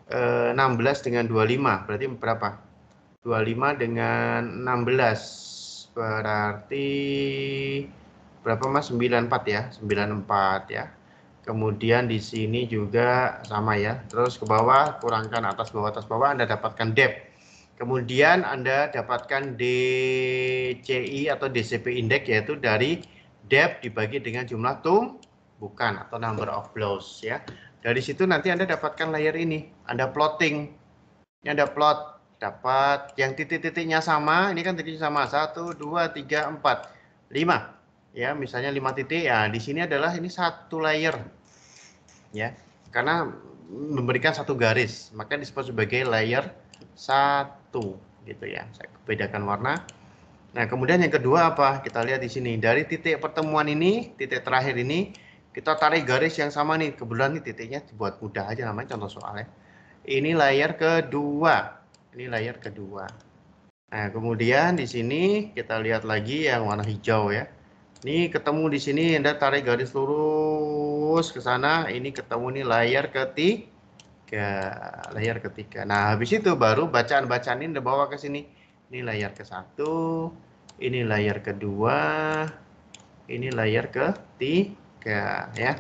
eh, 16 dengan 25 berarti berapa? 25 dengan 16 berarti berapa Mas? 94 ya, 94 ya. Kemudian di sini juga sama ya. Terus ke bawah kurangkan atas bawah atas bawah Anda dapatkan depth Kemudian Anda dapatkan DCI atau DCP index yaitu dari debt dibagi dengan jumlah bukan atau number of blows ya. Dari situ nanti Anda dapatkan layer ini, Anda plotting. Ini Anda plot dapat yang titik-titiknya sama, ini kan titiknya sama 1 2 3 4 5. Ya, misalnya 5 titik ya, di sini adalah ini satu layer. Ya. Karena memberikan satu garis, maka disebut sebagai layer satu satu gitu ya saya bedakan warna nah kemudian yang kedua apa kita lihat di sini dari titik pertemuan ini titik terakhir ini kita tarik garis yang sama nih kebetulan nih titiknya dibuat mudah aja namanya contoh soalnya ini layar kedua ini layar kedua nah kemudian di sini kita lihat lagi yang warna hijau ya ini ketemu di sini Anda tarik garis lurus ke sana ini ketemu nih layar ketiga ketiga, layar ketiga. Nah, habis itu baru bacaan-bacaan ini dibawa ke sini. Ini layar ke satu, ini layar kedua, ini layar ketiga, ya.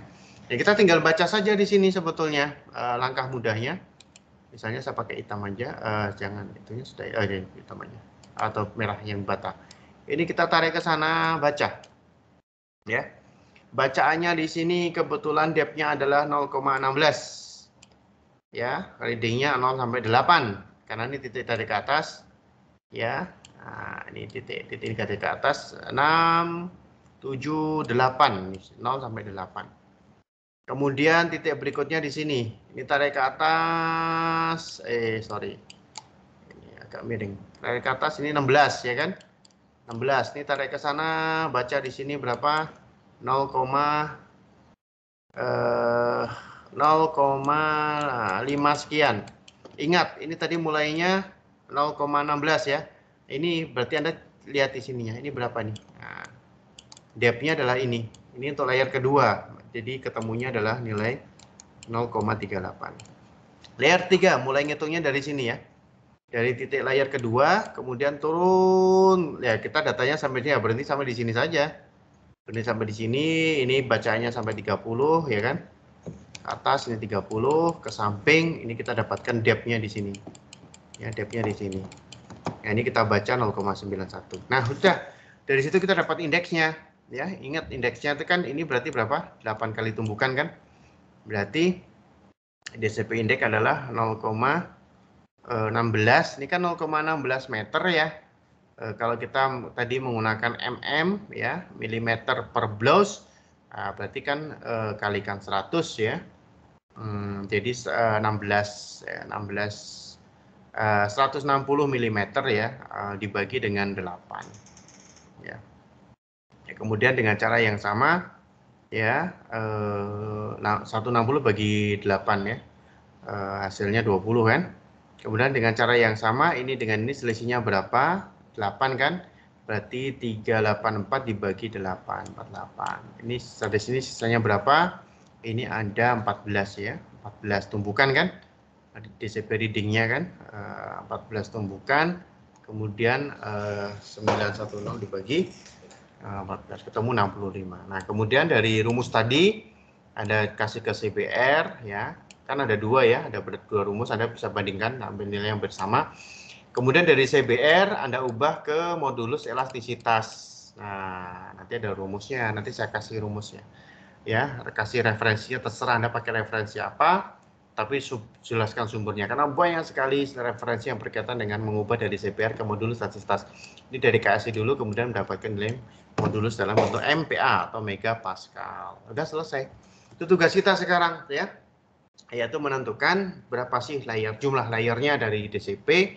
Ya kita tinggal baca saja di sini sebetulnya uh, langkah mudahnya. Misalnya saya pakai hitam aja, uh, jangan itunya sudah uh, ya, hitam aja atau merah yang bata. Ini kita tarik ke sana baca, ya. Bacaannya di sini kebetulan depthnya adalah 0,16 ya kali D-nya 0 sampai 8 karena ini titik dari ke atas ya nah, ini titik titik dari ke atas 6 7 8 0 sampai 8 kemudian titik berikutnya di sini ini tarik ke atas eh sorry ini agak miring tarik ke atas ini 16 ya kan 16 ini tarik ke sana baca di sini berapa 0, eh 0,5 sekian. Ingat, ini tadi mulainya 0,16 ya. Ini berarti Anda lihat di sini ya. ini berapa nih? Nah, Depthnya adalah ini. Ini untuk layar kedua. Jadi ketemunya adalah nilai 0,38. Layar 3 mulai ngitungnya dari sini ya. Dari titik layar kedua, kemudian turun. Ya, kita datanya sampai sini, ya berhenti sampai di sini saja. Berhenti sampai di sini, ini bacanya sampai 30 ya kan ke atas ini 30 ke samping ini kita dapatkan depthnya di sini ya depthnya di sini ya ini kita baca 0,91 nah sudah dari situ kita dapat indeksnya ya ingat indeksnya itu kan ini berarti berapa 8 kali tumbukan kan berarti DCP indeks adalah 0,16 ini kan 0,16 meter ya eh, kalau kita tadi menggunakan mm ya milimeter per blouse Nah, berarti kan eh, kalikan 100 ya. Hmm, jadi eh, 16 ya, 16 eh, 160 mm ya eh, dibagi dengan 8. Ya. ya. Kemudian dengan cara yang sama ya eh, 160 bagi 8 ya. Eh, hasilnya 20 kan. Kemudian dengan cara yang sama ini dengan ini selisihnya berapa? 8 kan? Berarti 384 dibagi 8, 48. Ini dari sini sisanya berapa? Ini ada 14 ya. 14 tumbukan kan? DCP readingnya kan? 14 eh, tumbukan. Kemudian 910 eh, dibagi 14. Eh, ketemu 65. Nah kemudian dari rumus tadi ada kasih ke CBR ya. Kan ada dua ya. Ada dua rumus. Anda bisa bandingkan ambil nilai yang bersama. Kemudian dari CBR Anda ubah ke modulus elastisitas. Nah, nanti ada rumusnya, nanti saya kasih rumusnya. Ya, kasih referensinya terserah Anda pakai referensi apa, tapi sub, jelaskan sumbernya karena banyak sekali referensi yang berkaitan dengan mengubah dari CBR ke modulus elastisitas. Ini dari KSI dulu kemudian mendapatkan nilai modulus dalam bentuk MPA atau mega pascal. Sudah selesai. Itu tugas kita sekarang ya. Yaitu menentukan berapa sih layar, jumlah layarnya dari DCP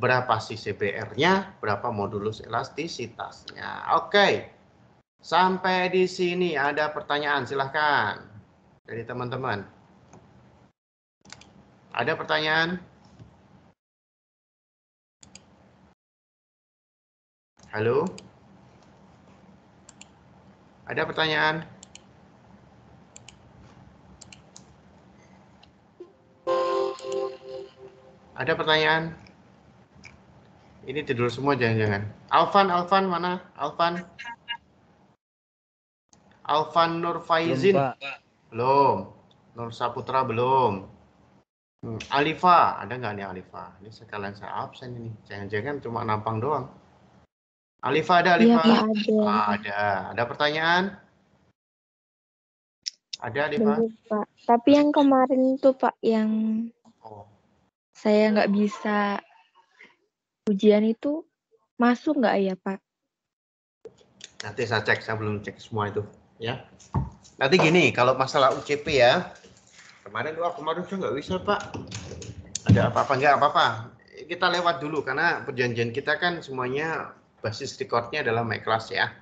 berapa sih CBR-nya, berapa modulus elastisitasnya. Oke, sampai di sini ada pertanyaan, silahkan dari teman-teman. Ada pertanyaan? Halo? Ada pertanyaan? Ada pertanyaan? Ini tidur semua jangan-jangan. Alvan, Alvan mana? Alvan. Alvan Nur Faizin. Belum. Nur Saputra belum. Hmm. Alifa, ada nggak nih Alifa? Ini sekalian saya absen ini. Jangan-jangan cuma nampang doang. Alifa ada iya, Alifa? Ya, ada. Ah, ada. Ada pertanyaan? Ada Alifa? Belum, Pak. Tapi yang kemarin tuh Pak yang oh. saya nggak bisa ujian itu masuk nggak ya Pak? Nanti saya cek, saya belum cek semua itu ya. Nanti gini, kalau masalah UCP ya, kemarin wah kemarin saya nggak bisa Pak. Ada apa-apa nggak apa-apa. Kita lewat dulu karena perjanjian kita kan semuanya basis recordnya adalah my class ya.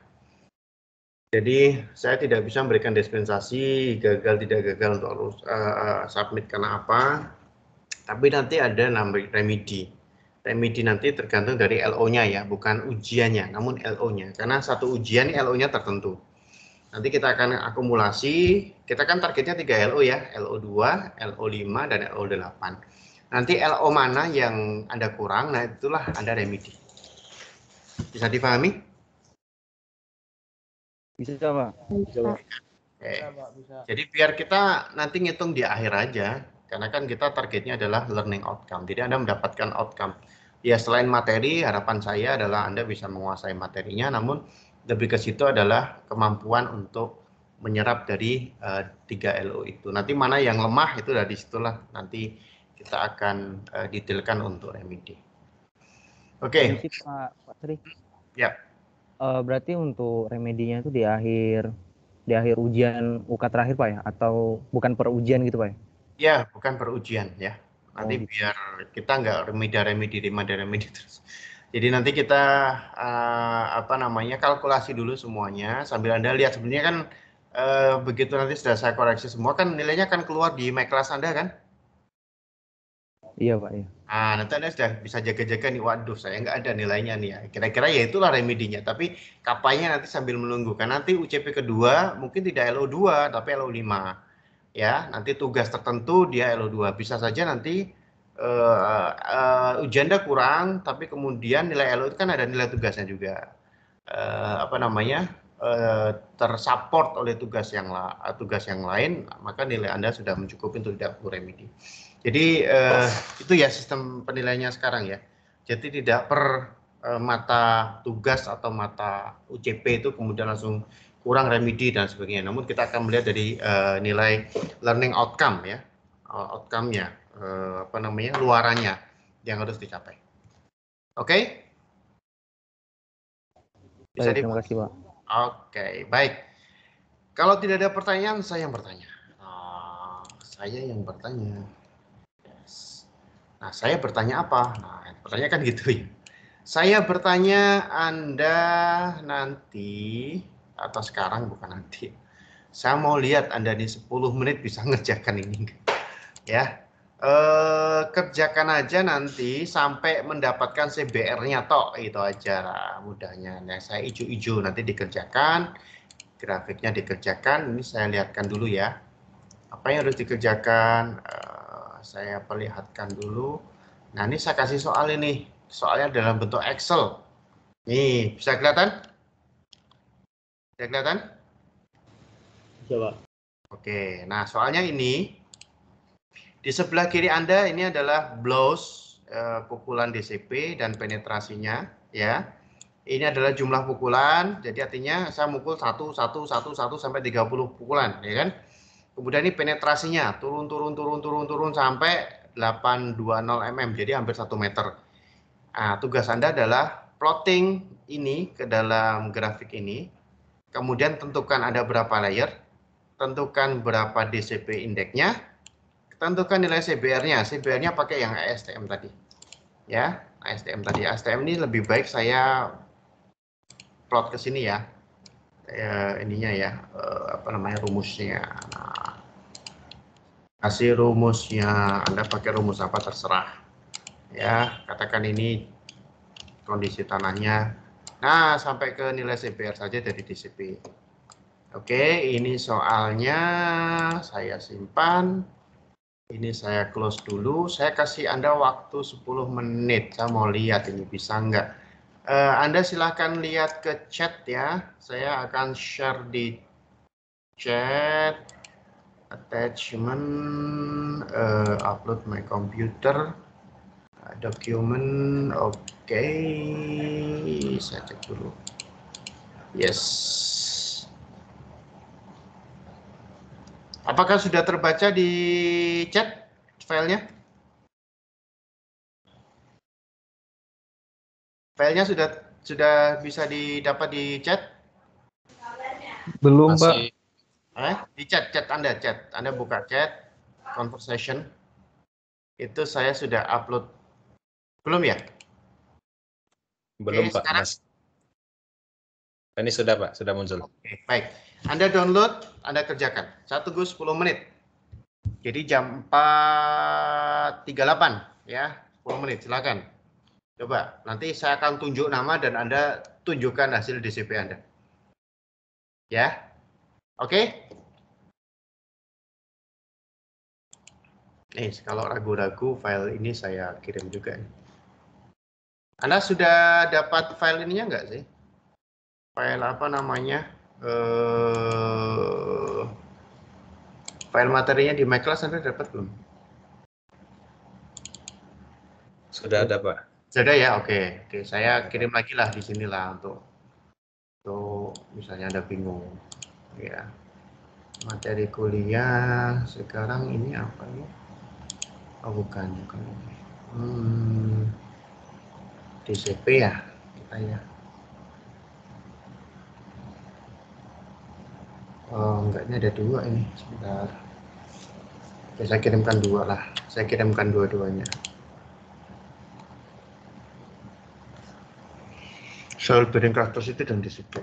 Jadi saya tidak bisa memberikan dispensasi gagal tidak gagal untuk harus uh, eh, eh, submit karena apa. Tapi nanti ada remedi remedi nanti tergantung dari LO-nya ya, bukan ujiannya, namun LO-nya. Karena satu ujian LO-nya tertentu. Nanti kita akan akumulasi, kita kan targetnya 3 LO ya, LO2, LO5, dan LO8. Nanti LO mana yang Anda kurang, nah itulah Anda remedi. Bisa difahami? Bisa, Pak. Bisa, Pak. Okay. Bisa, Pak. Bisa. Jadi biar kita nanti ngitung di akhir aja, karena kan kita targetnya adalah learning outcome. Jadi Anda mendapatkan outcome. Ya selain materi, harapan saya adalah Anda bisa menguasai materinya, namun lebih ke situ adalah kemampuan untuk menyerap dari eh, tiga uh, LO itu. Nanti mana yang lemah itu dari situlah nanti kita akan uh, detailkan untuk remedi. Oke. Okay. Pak Pak Tri. Ya. Uh, berarti untuk remedinya itu di akhir di akhir ujian UK terakhir Pak ya atau bukan per ujian gitu Pak ya? Ya, bukan perujian ya. Nanti oh. biar kita nggak remedi-remedi, remedi-remedi terus. Jadi nanti kita uh, apa namanya kalkulasi dulu semuanya sambil anda lihat sebenarnya kan uh, begitu nanti sudah saya koreksi semua kan nilainya akan keluar di my class anda kan? Iya pak. Iya. Nah nanti anda sudah bisa jaga-jaga nih waduh saya nggak ada nilainya nih ya. Kira-kira ya itulah remedinya tapi kapainya nanti sambil menunggu kan nanti UCP kedua mungkin tidak LO2 tapi LO5 ya nanti tugas tertentu dia LO2 bisa saja nanti uh, eh, uh, eh, ujanda kurang tapi kemudian nilai LO itu kan ada nilai tugasnya juga uh, apa namanya uh, tersupport oleh tugas yang la, tugas yang lain maka nilai anda sudah mencukupi untuk tidak perlu remedi jadi uh, itu ya sistem penilaiannya sekarang ya jadi tidak per uh, mata tugas atau mata UCP itu kemudian langsung kurang remedi dan sebagainya. Namun kita akan melihat dari uh, nilai learning outcome ya, eh, outcome-nya, uh, apa namanya, luarannya yang harus dicapai. Oke? Okay? Bisa baik, terima kasih Pak. Oke, okay, baik. Kalau tidak ada pertanyaan, saya yang bertanya. Oh, saya yang bertanya. Yes. Nah, saya bertanya apa? Nah, pertanyaan kan gitu ya. Saya bertanya Anda nanti atau sekarang bukan nanti. Saya mau lihat Anda ini 10 menit bisa ngerjakan ini. Ya. E, kerjakan aja nanti sampai mendapatkan CBR-nya tok itu aja mudahnya. Nah, saya ijo-ijo nanti dikerjakan, grafiknya dikerjakan. Ini saya lihatkan dulu ya. Apa yang harus dikerjakan? E, saya perlihatkan dulu. Nah, ini saya kasih soal ini. Soalnya dalam bentuk Excel. Nih, bisa kelihatan? kira kelihatan? kan? Bisa, Pak. Oke, nah soalnya ini di sebelah kiri Anda ini adalah blows eh, pukulan DCP dan penetrasinya ya. Ini adalah jumlah pukulan, jadi artinya saya mukul 1 1 1 1 sampai 30 pukulan, ya kan? Kemudian ini penetrasinya turun turun turun turun turun sampai 820 mm, jadi hampir 1 meter. Nah, tugas Anda adalah plotting ini ke dalam grafik ini kemudian tentukan ada berapa layer, tentukan berapa DCP indeksnya, tentukan nilai CBR-nya. CBR-nya pakai yang ASTM tadi. Ya, ASTM tadi. ASTM ini lebih baik saya plot ke sini ya. ya ininya ya, eh, apa namanya rumusnya. Nah, kasih rumusnya, Anda pakai rumus apa terserah. Ya, katakan ini kondisi tanahnya Nah, sampai ke nilai CBR saja dari DCP. Oke, ini soalnya saya simpan. Ini saya close dulu. Saya kasih Anda waktu 10 menit. Saya mau lihat ini bisa enggak. Eh, Anda silahkan lihat ke chat ya. Saya akan share di chat. Attachment, eh, upload my computer dokumen oke okay. saya cek dulu yes apakah sudah terbaca di chat filenya filenya sudah sudah bisa didapat di chat belum Masih. pak eh di chat chat anda chat anda buka chat conversation itu saya sudah upload belum ya? Belum Oke, Pak. Sekarang... Mas. Ini sudah Pak, sudah muncul. Oke, baik. Anda download, Anda kerjakan. Satu Gus 10 menit. Jadi jam 4.38 ya, 10 menit silakan. Coba, nanti saya akan tunjuk nama dan Anda tunjukkan hasil DCP Anda. Ya. Oke. Nih, kalau ragu-ragu file ini saya kirim juga nih. Anda sudah dapat file ininya nggak sih? File apa namanya? Uh, file materinya di MyClass Anda dapat belum? Sudah ada, Pak. Sudah ya, oke. Okay. Oke, saya kirim lagi lah di sini lah untuk untuk misalnya Anda bingung. Ya. Materi kuliah sekarang ini apa ya? Oh, bukan, bukan. Hmm. DCP ya kita ya oh enggaknya ada dua ini sebentar Oke, saya kirimkan dua lah saya kirimkan dua-duanya soal bearing itu dan DCP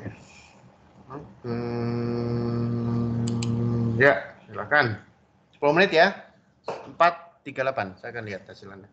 hmm, ya silakan 10 menit ya 438 saya akan lihat hasilnya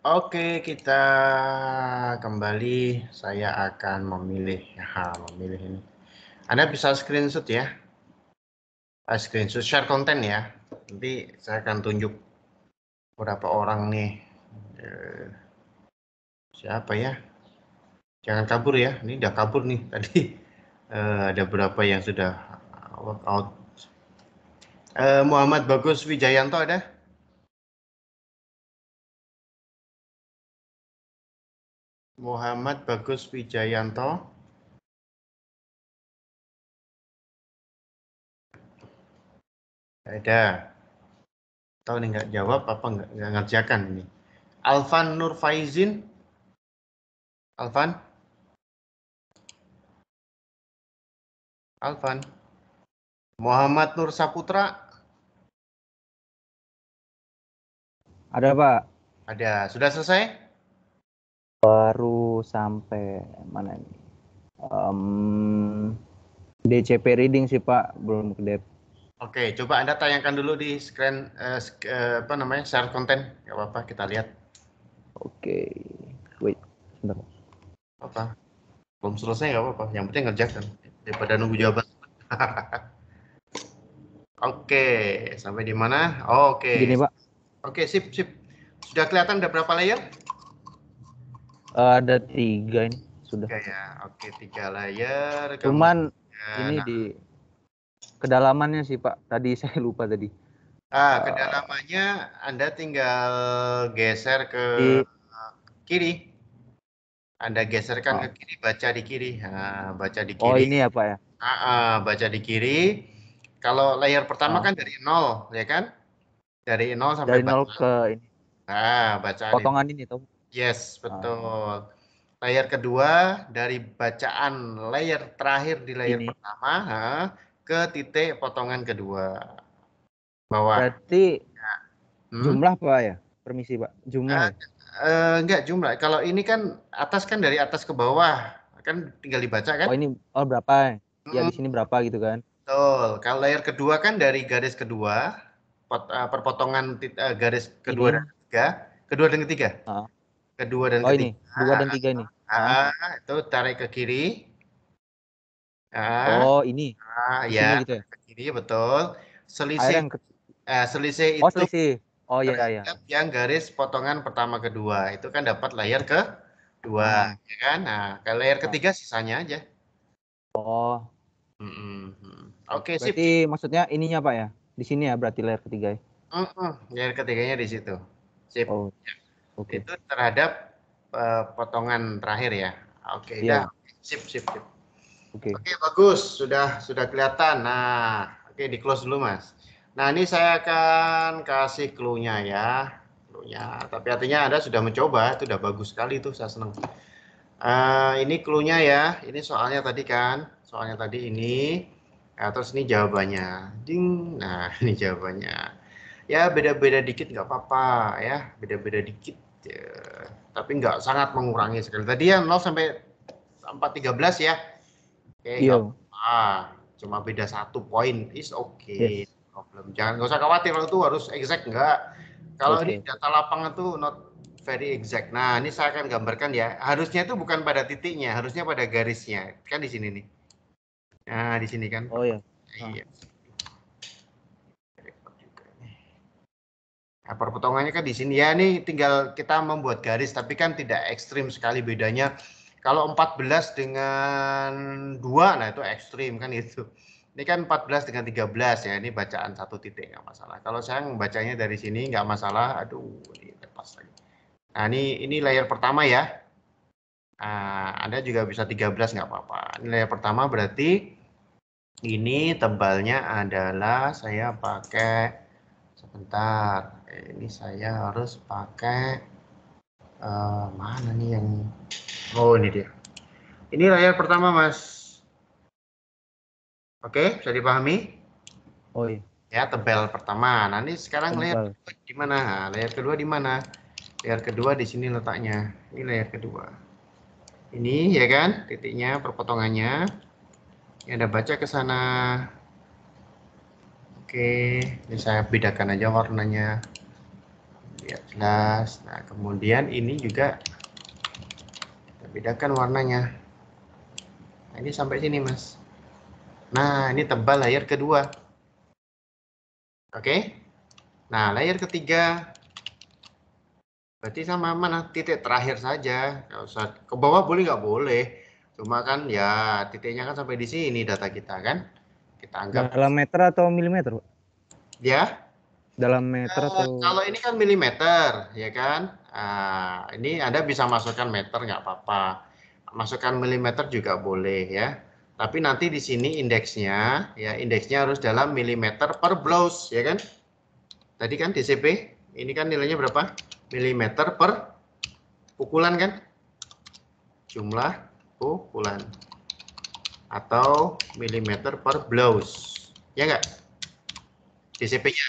Oke, kita kembali. Saya akan memilih, ya, memilih ini. Anda bisa screenshot ya. Ah, screenshot share konten ya. Nanti saya akan tunjuk berapa orang nih. Eh, siapa ya? Jangan kabur ya. Ini udah kabur nih tadi. Eh, ada berapa yang sudah workout? Eh, Muhammad Bagus Wijayanto ada? Muhammad Bagus Wijayanto ada tahu nih nggak jawab apa nggak, nggak ngerjakan ini Alvan Nur Faizin Alvan Alvan Muhammad Nur Saputra ada Pak ada sudah selesai baru sampai mana nih? um, DCP reading sih Pak belum ke dep. Oke, coba Anda tayangkan dulu di screen uh, uh, apa namanya share konten, nggak apa-apa kita lihat. Oke, wait, sebentar. Apa? Belum selesai nggak apa-apa, yang penting ngerjakan daripada nunggu jawaban. Oke, sampai di mana? Oke. Gini Pak. Oke, sip sip. Sudah kelihatan ada berapa layer? Eh, ada tiga ini sudah. Oke ya, oke tiga layar. Cuman ya, ini nah. di kedalamannya sih Pak. Tadi saya lupa tadi. Ah, eh, kedalamannya uh, Anda tinggal geser ke di, kiri. Anda geserkan oh. ke kiri, baca di kiri. Nah, baca di oh, kiri. Oh ini apa ya, ya. Ah, ah baca di kiri. Kalau layar pertama oh. kan dari nol, ya kan? Dari nol sampai dari nol ke ini. Ah, baca. Potongan ini, ini tahu. Yes, betul. Uh, layer kedua dari bacaan layer terakhir di layer ini. pertama ha, ke titik potongan kedua bawah. Berarti ya. hmm? jumlah apa ya? Permisi pak, jumlah. Uh, uh, enggak jumlah. Kalau ini kan atas kan dari atas ke bawah kan tinggal dibaca kan? Oh ini oh berapa? Ya hmm. di sini berapa gitu kan? Betul. Kalau layer kedua kan dari garis kedua pot, uh, perpotongan uh, garis kedua ini. dan ketiga, kedua dan ketiga. Uh kedua dan oh, ketiga. ini dua dan tiga ini. Ah, ah, ah, itu tarik ke kiri. Ah, oh ini. Ah, ya. Gitu ya. Ke betul. Selisih. Ke... Eh, selisih oh, itu. Oh selisih. Oh iya iya. Yang garis potongan pertama kedua itu kan dapat layar ke dua, hmm. ya kan? Nah, kalau layar ya. ketiga sisanya aja. Oh. Mm -mm. Oke okay, sih. Berarti maksudnya ininya pak ya? Di sini ya berarti layar ketiga. Ya? Mm -mm. Layar ketiganya di situ. Sip. Oh. Ya okay. itu terhadap uh, potongan terakhir ya. Oke, okay, iya. yeah. ya. Sip, sip, sip. Oke. Okay. okay, bagus. Sudah sudah kelihatan. Nah, oke okay, di close dulu, Mas. Nah, ini saya akan kasih clue ya. clue Tapi artinya Anda sudah mencoba, itu sudah bagus sekali itu, saya senang. Uh, ini clue ya. Ini soalnya tadi kan. Soalnya tadi ini. ya, terus ini jawabannya. Ding. Nah, ini jawabannya. Ya, beda-beda dikit nggak apa-apa ya. Beda-beda dikit Iya. tapi nggak sangat mengurangi sekali. Tadi ya 0 sampai 413 ya. Oke, okay, iya. ah, cuma beda satu poin is oke. Okay. Yes. Problem. Jangan nggak usah khawatir kalau itu harus exact nggak? Kalau okay. ini data lapangan tuh not very exact. Nah, ini saya akan gambarkan ya. Harusnya itu bukan pada titiknya, harusnya pada garisnya. Kan di sini nih. Nah, di sini kan. Oh ya. Iya. Ah. Nah, perpotongannya kan di sini ya ini tinggal kita membuat garis tapi kan tidak ekstrim sekali bedanya. Kalau 14 dengan 2 nah itu ekstrim kan itu. Ini kan 14 dengan 13 ya, ini bacaan satu titik nggak masalah. Kalau saya membacanya dari sini nggak masalah, aduh ini lepas lagi. Nah ini, ini layer pertama ya. Nah, Anda juga bisa 13 nggak apa-apa. Ini layer pertama berarti ini tebalnya adalah saya pakai sebentar ini saya harus pakai uh, mana nih yang oh ini dia ini layar pertama mas oke okay, bisa dipahami oh iya ya tebal pertama nanti sekarang tebel. layar di mana nah, layar kedua di mana layar kedua di sini letaknya ini layar kedua ini ya kan titiknya perpotongannya ini ada baca ke sana Oke, ini saya bedakan aja warnanya Ya, jelas. Nah, kemudian ini juga kita bedakan warnanya. Nah, ini sampai sini, Mas. Nah, ini tebal layar kedua. Oke. Nah, layar ketiga berarti sama mana titik terakhir saja. Kalau ke bawah boleh nggak boleh. Cuma kan ya titiknya kan sampai di sini data kita kan. Kita anggap dalam meter atau milimeter, Pak? Ya. Dalam meter uh, atau Kalau ini kan milimeter, ya kan? Uh, ini Anda bisa masukkan meter nggak apa-apa. Masukkan milimeter juga boleh ya. Tapi nanti di sini indeksnya ya indeksnya harus dalam milimeter per blouse ya kan? Tadi kan DCP ini kan nilainya berapa? Milimeter per pukulan kan? Jumlah pukulan atau milimeter per blouse. Ya enggak? DCP-nya.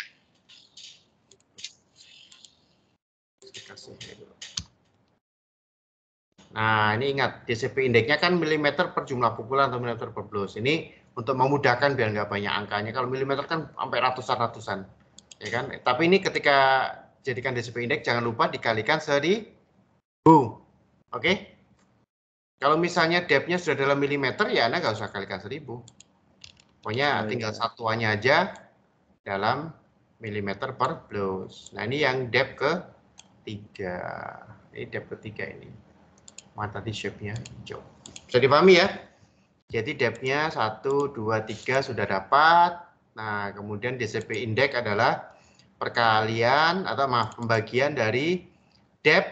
Nah, ini ingat, DCP indeksnya kan milimeter per jumlah pukulan atau milimeter per blouse. Ini untuk memudahkan biar nggak banyak angkanya. Kalau milimeter kan sampai ratusan-ratusan. Ya kan? Tapi ini ketika jadikan DCP indeks, jangan lupa dikalikan seribu. Oke? Okay? Kalau misalnya depthnya sudah dalam milimeter, ya Anda nggak usah kalikan seribu. Pokoknya oh, tinggal iya. satuannya aja dalam milimeter per blows. Nah ini yang depth ke tiga. Ini depth ke tiga ini. Mata di shape-nya hijau. Bisa dipahami ya? Jadi depthnya nya 1, 2, 3 sudah dapat. Nah, kemudian DCP index adalah perkalian atau maaf pembagian dari depth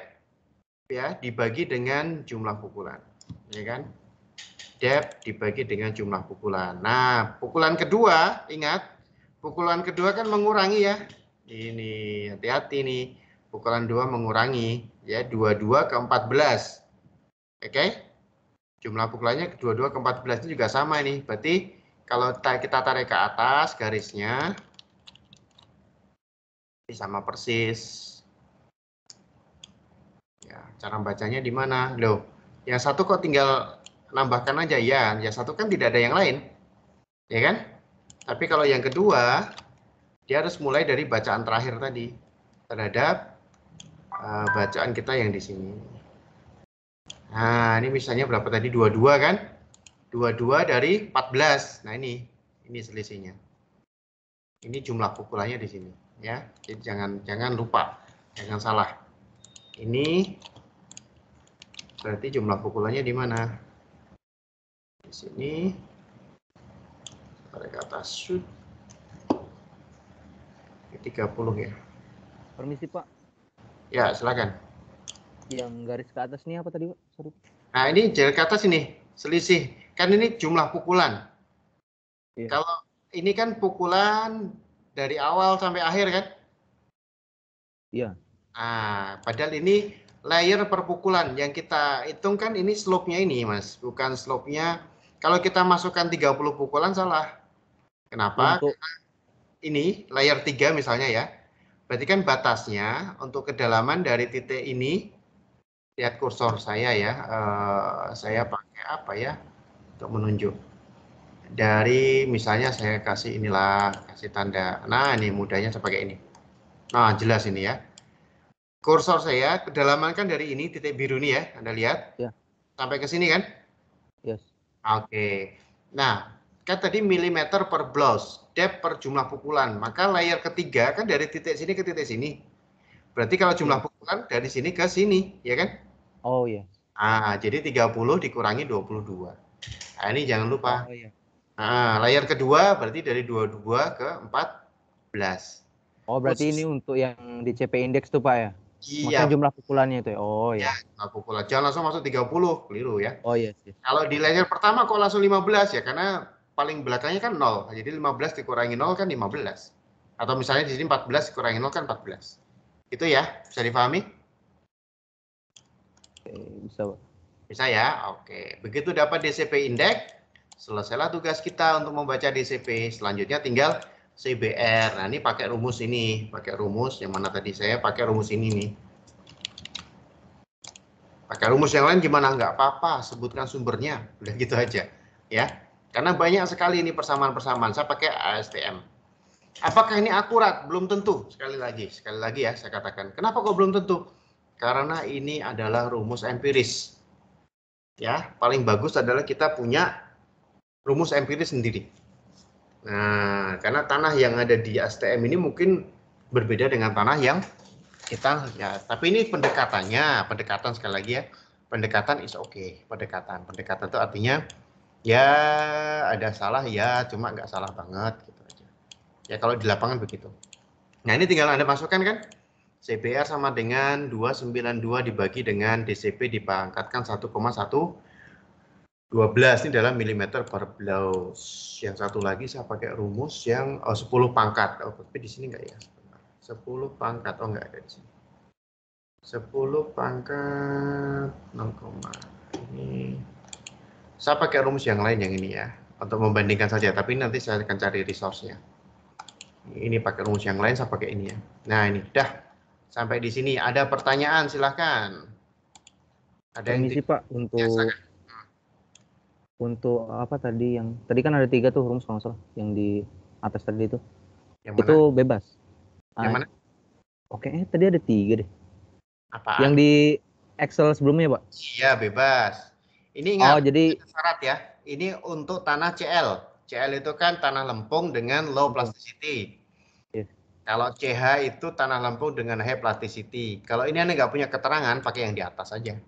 ya dibagi dengan jumlah pukulan ya kan? dep dibagi dengan jumlah pukulan. Nah, pukulan kedua, ingat, pukulan kedua kan mengurangi ya. Ini hati-hati nih, pukulan dua mengurangi ya 22 ke 14. Oke? Okay? Jumlah pukulannya 22 ke 14 itu juga sama ini. Berarti kalau kita tarik ke atas garisnya ini sama persis. Ya, cara bacanya di mana? Loh, yang satu kok tinggal nambahkan aja ya. Yang satu kan tidak ada yang lain. Ya kan? Tapi kalau yang kedua, dia harus mulai dari bacaan terakhir tadi terhadap uh, bacaan kita yang di sini. Nah, ini misalnya berapa tadi? dua dua kan? Dua dua dari 14. Nah, ini ini selisihnya. Ini jumlah pukulannya di sini, ya. Jadi jangan jangan lupa, jangan salah. Ini Berarti jumlah pukulannya di mana? Di sini. Pada kata atas. Shoot. 30 ya. Permisi Pak. Ya, silakan. Yang garis ke atas ini apa tadi Pak? Sorry. Nah ini jari ke atas ini, selisih. Kan ini jumlah pukulan. Iya. Kalau ini kan pukulan dari awal sampai akhir kan? Iya. Nah, padahal ini layer perpukulan yang kita hitung kan ini slope-nya ini Mas, bukan slope-nya. Kalau kita masukkan 30 pukulan salah. Kenapa? Untuk... Ini layer 3 misalnya ya. Berarti kan batasnya untuk kedalaman dari titik ini lihat kursor saya ya. Uh, saya pakai apa ya untuk menunjuk. Dari misalnya saya kasih inilah, kasih tanda. Nah, ini mudahnya saya pakai ini. Nah, jelas ini ya kursor saya kedalaman kan dari ini titik biru nih ya Anda lihat ya. sampai ke sini kan yes oke okay. nah kan tadi milimeter per blouse depth per jumlah pukulan maka layer ketiga kan dari titik sini ke titik sini berarti kalau jumlah pukulan dari sini ke sini ya kan oh ya. ah jadi 30 dikurangi 22 nah, ini jangan lupa oh, iya. Nah, layer kedua berarti dari 22 ke 14 Oh, berarti Khusus. ini untuk yang di CP index tuh, Pak ya? Iya. Maksudnya jumlah pukulannya itu ya. Oh iya. Ya, pukulan. Jangan langsung masuk 30, keliru ya. Oh iya sih. Kalau di layer pertama kok langsung 15 ya karena paling belakangnya kan 0. Jadi 15 dikurangi 0 kan 15. Atau misalnya di sini 14 dikurangi 0 kan 14. Itu ya, bisa difahami? Oke, bisa, Bisa ya. Oke. Begitu dapat DCP index, selesailah tugas kita untuk membaca DCP. Selanjutnya tinggal CBR. Nah, ini pakai rumus ini, pakai rumus yang mana tadi saya pakai rumus ini nih. Pakai rumus yang lain gimana? Nggak apa-apa, sebutkan sumbernya. Udah gitu aja, ya. Karena banyak sekali ini persamaan-persamaan. Saya pakai ASTM. Apakah ini akurat? Belum tentu. Sekali lagi, sekali lagi ya saya katakan. Kenapa kok belum tentu? Karena ini adalah rumus empiris. Ya, paling bagus adalah kita punya rumus empiris sendiri. Nah, karena tanah yang ada di STM ini mungkin berbeda dengan tanah yang kita ya, tapi ini pendekatannya, pendekatan sekali lagi ya. Pendekatan is oke, okay. pendekatan. Pendekatan itu artinya ya ada salah ya, cuma nggak salah banget gitu aja. Ya kalau di lapangan begitu. Nah, ini tinggal Anda masukkan kan? CBR sama dengan 292 dibagi dengan DCP dipangkatkan 1,1 12 ini dalam milimeter per blouse. Yang satu lagi saya pakai rumus yang oh, 10 pangkat. Oh, tapi di sini enggak ya? 10 pangkat. Oh, enggak ada di sini. 10 pangkat 0, ini. Saya pakai rumus yang lain yang ini ya. Untuk membandingkan saja, tapi nanti saya akan cari resource-nya. Ini pakai rumus yang lain, saya pakai ini ya. Nah, ini. Dah. Sampai di sini. Ada pertanyaan, silahkan. Ada yang... sih, Pak, untuk... Ya, untuk apa tadi yang tadi kan ada tiga tuh rumus kalau yang di atas tadi itu yang mana? itu bebas yang ah, mana oke eh, tadi ada tiga deh apa yang di Excel sebelumnya pak iya bebas ini ingat oh, jadi syarat ya ini untuk tanah CL CL itu kan tanah lempung dengan low hmm. plasticity iya. kalau CH itu tanah lempung dengan high plasticity kalau ini anda nggak punya keterangan pakai yang di atas aja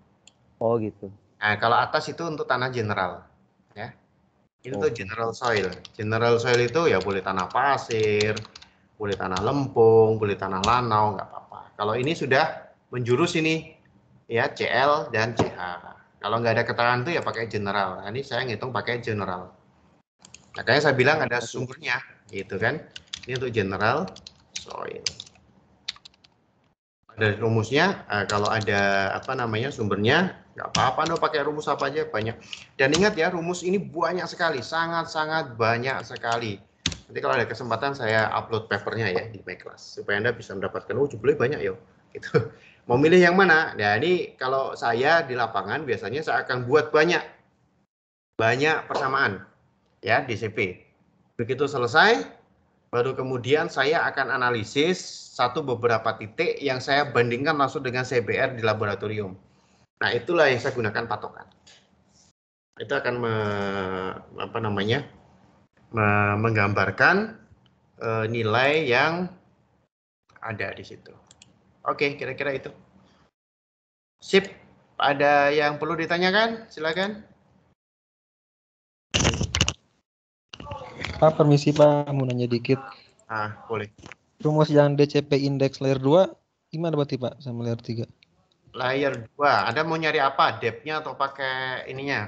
oh gitu nah kalau atas itu untuk tanah general itu oh. tuh general soil. General soil itu ya boleh tanah pasir, boleh tanah lempung, boleh tanah lanau, nggak apa-apa. Kalau ini sudah menjurus ini ya CL dan CH. Kalau nggak ada keterangan itu ya pakai general. Nah, ini saya ngitung pakai general. Makanya saya bilang ada sumbernya, gitu kan. Ini untuk general soil. Ada rumusnya, uh, kalau ada apa namanya sumbernya, nggak apa-apa no pakai rumus apa aja banyak. Dan ingat ya rumus ini banyak sekali, sangat-sangat banyak sekali. Nanti kalau ada kesempatan saya upload papernya ya di my class supaya anda bisa mendapatkan oh banyak yo. Gitu. Mau milih yang mana? Nah ini kalau saya di lapangan biasanya saya akan buat banyak banyak persamaan ya DCP Begitu selesai, Baru kemudian saya akan analisis satu beberapa titik yang saya bandingkan langsung dengan CBR di laboratorium. Nah, itulah yang saya gunakan patokan. Itu akan me, apa namanya? Me, menggambarkan e, nilai yang ada di situ. Oke, kira-kira itu. Sip, ada yang perlu ditanyakan? Silakan. Pak permisi Pak mau nanya dikit. Ah, boleh. Rumus yang DCP indeks layer 2 gimana berarti Pak sama layer 3? Layer 2, Anda mau nyari apa? Depth-nya atau pakai ininya?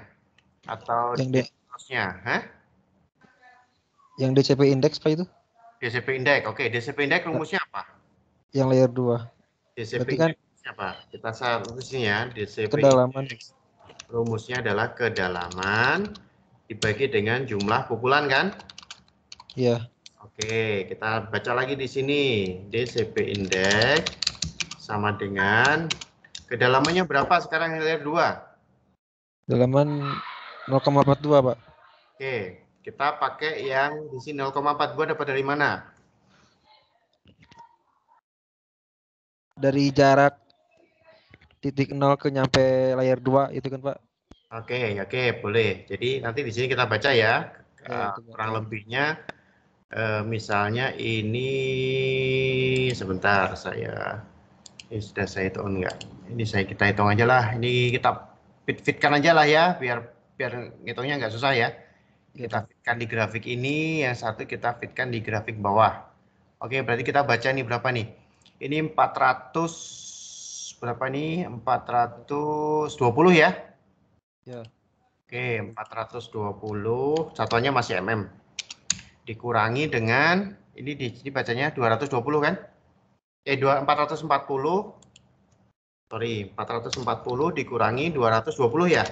Atau yang de nya Hah? Yang DCP indeks Pak itu? DCP indeks. Oke, okay. DCP indeks rumusnya apa? Yang layer 2. DCP berarti kan apa? Kita satu ya. DCP kedalaman. Index. Rumusnya adalah kedalaman dibagi dengan jumlah pukulan kan? Iya. Oke, kita baca lagi di sini. DCP indeks sama dengan kedalamannya berapa sekarang LR2? Kedalaman 0,42, Pak. Oke, kita pakai yang di sini 0,42 dapat dari mana? Dari jarak titik 0 ke nyampe layar 2 itu kan, Pak. Oke, oke, boleh. Jadi nanti di sini kita baca ya. uh, kurang lebihnya Eh, misalnya ini sebentar saya ini sudah saya hitung enggak ini saya kita hitung aja lah ini kita fit fitkan aja lah ya biar biar ngitungnya nggak susah ya kita iya. fitkan di grafik ini yang satu kita fitkan di grafik bawah oke berarti kita baca nih berapa nih ini 400 berapa nih 420 ya ya oke 420 satuannya masih mm dikurangi dengan ini di sini bacanya 220 kan? Eh 2, 440 sorry 440 dikurangi 220 ya?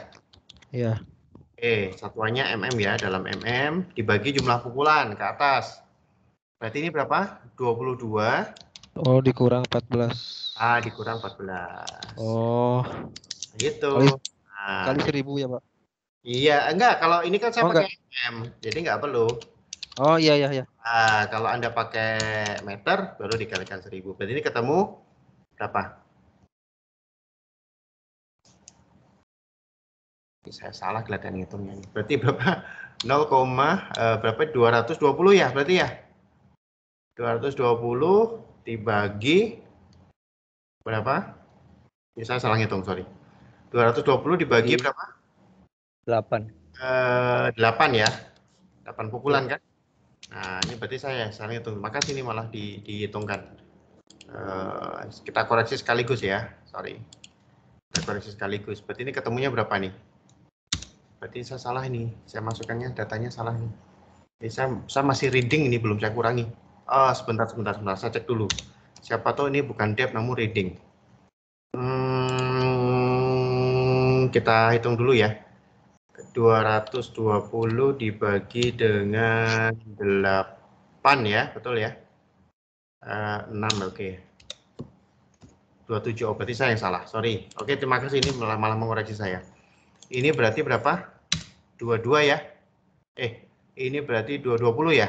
Iya. Oke, eh, satuannya mm ya dalam mm dibagi jumlah pukulan ke atas. Berarti ini berapa? 22. Oh, dikurang 14. Ah, dikurang 14. Oh. Gitu. Kali, nah, kali 1000 ya, Pak? Iya, enggak. Kalau ini kan saya oh, pakai enggak. mm, jadi enggak perlu. Oh iya iya iya. Nah, kalau Anda pakai meter baru dikalikan 1000. Berarti ini ketemu berapa? Saya salah kelihatan ngitungnya. Berarti berapa? 0, uh, eh, berapa 220 ya berarti ya? 220 dibagi berapa? Ini ya, saya salah ngitung, sorry. 220 dibagi berapa? 8. Uh, 8 ya. 8 pukulan kan? Nah, ini berarti saya saling hitung. Maka sini malah di, dihitungkan. Uh, kita koreksi sekaligus ya. Sorry. Kita koreksi sekaligus. Berarti ini ketemunya berapa nih? Berarti saya salah ini. Saya masukkannya datanya salah nih. ini saya, saya masih reading ini belum saya kurangi. Oh, sebentar, sebentar, sebentar. Saya cek dulu. Siapa tahu ini bukan depth namun reading. Hmm, kita hitung dulu ya. 220 dibagi dengan 8 ya, betul ya? Uh, eh, 6, oke. Okay. 27, oh, berarti saya yang salah, sorry. Oke, okay, terima kasih, ini malah, malah mengoreksi saya. Ini berarti berapa? 22 ya? Eh, ini berarti 220 ya?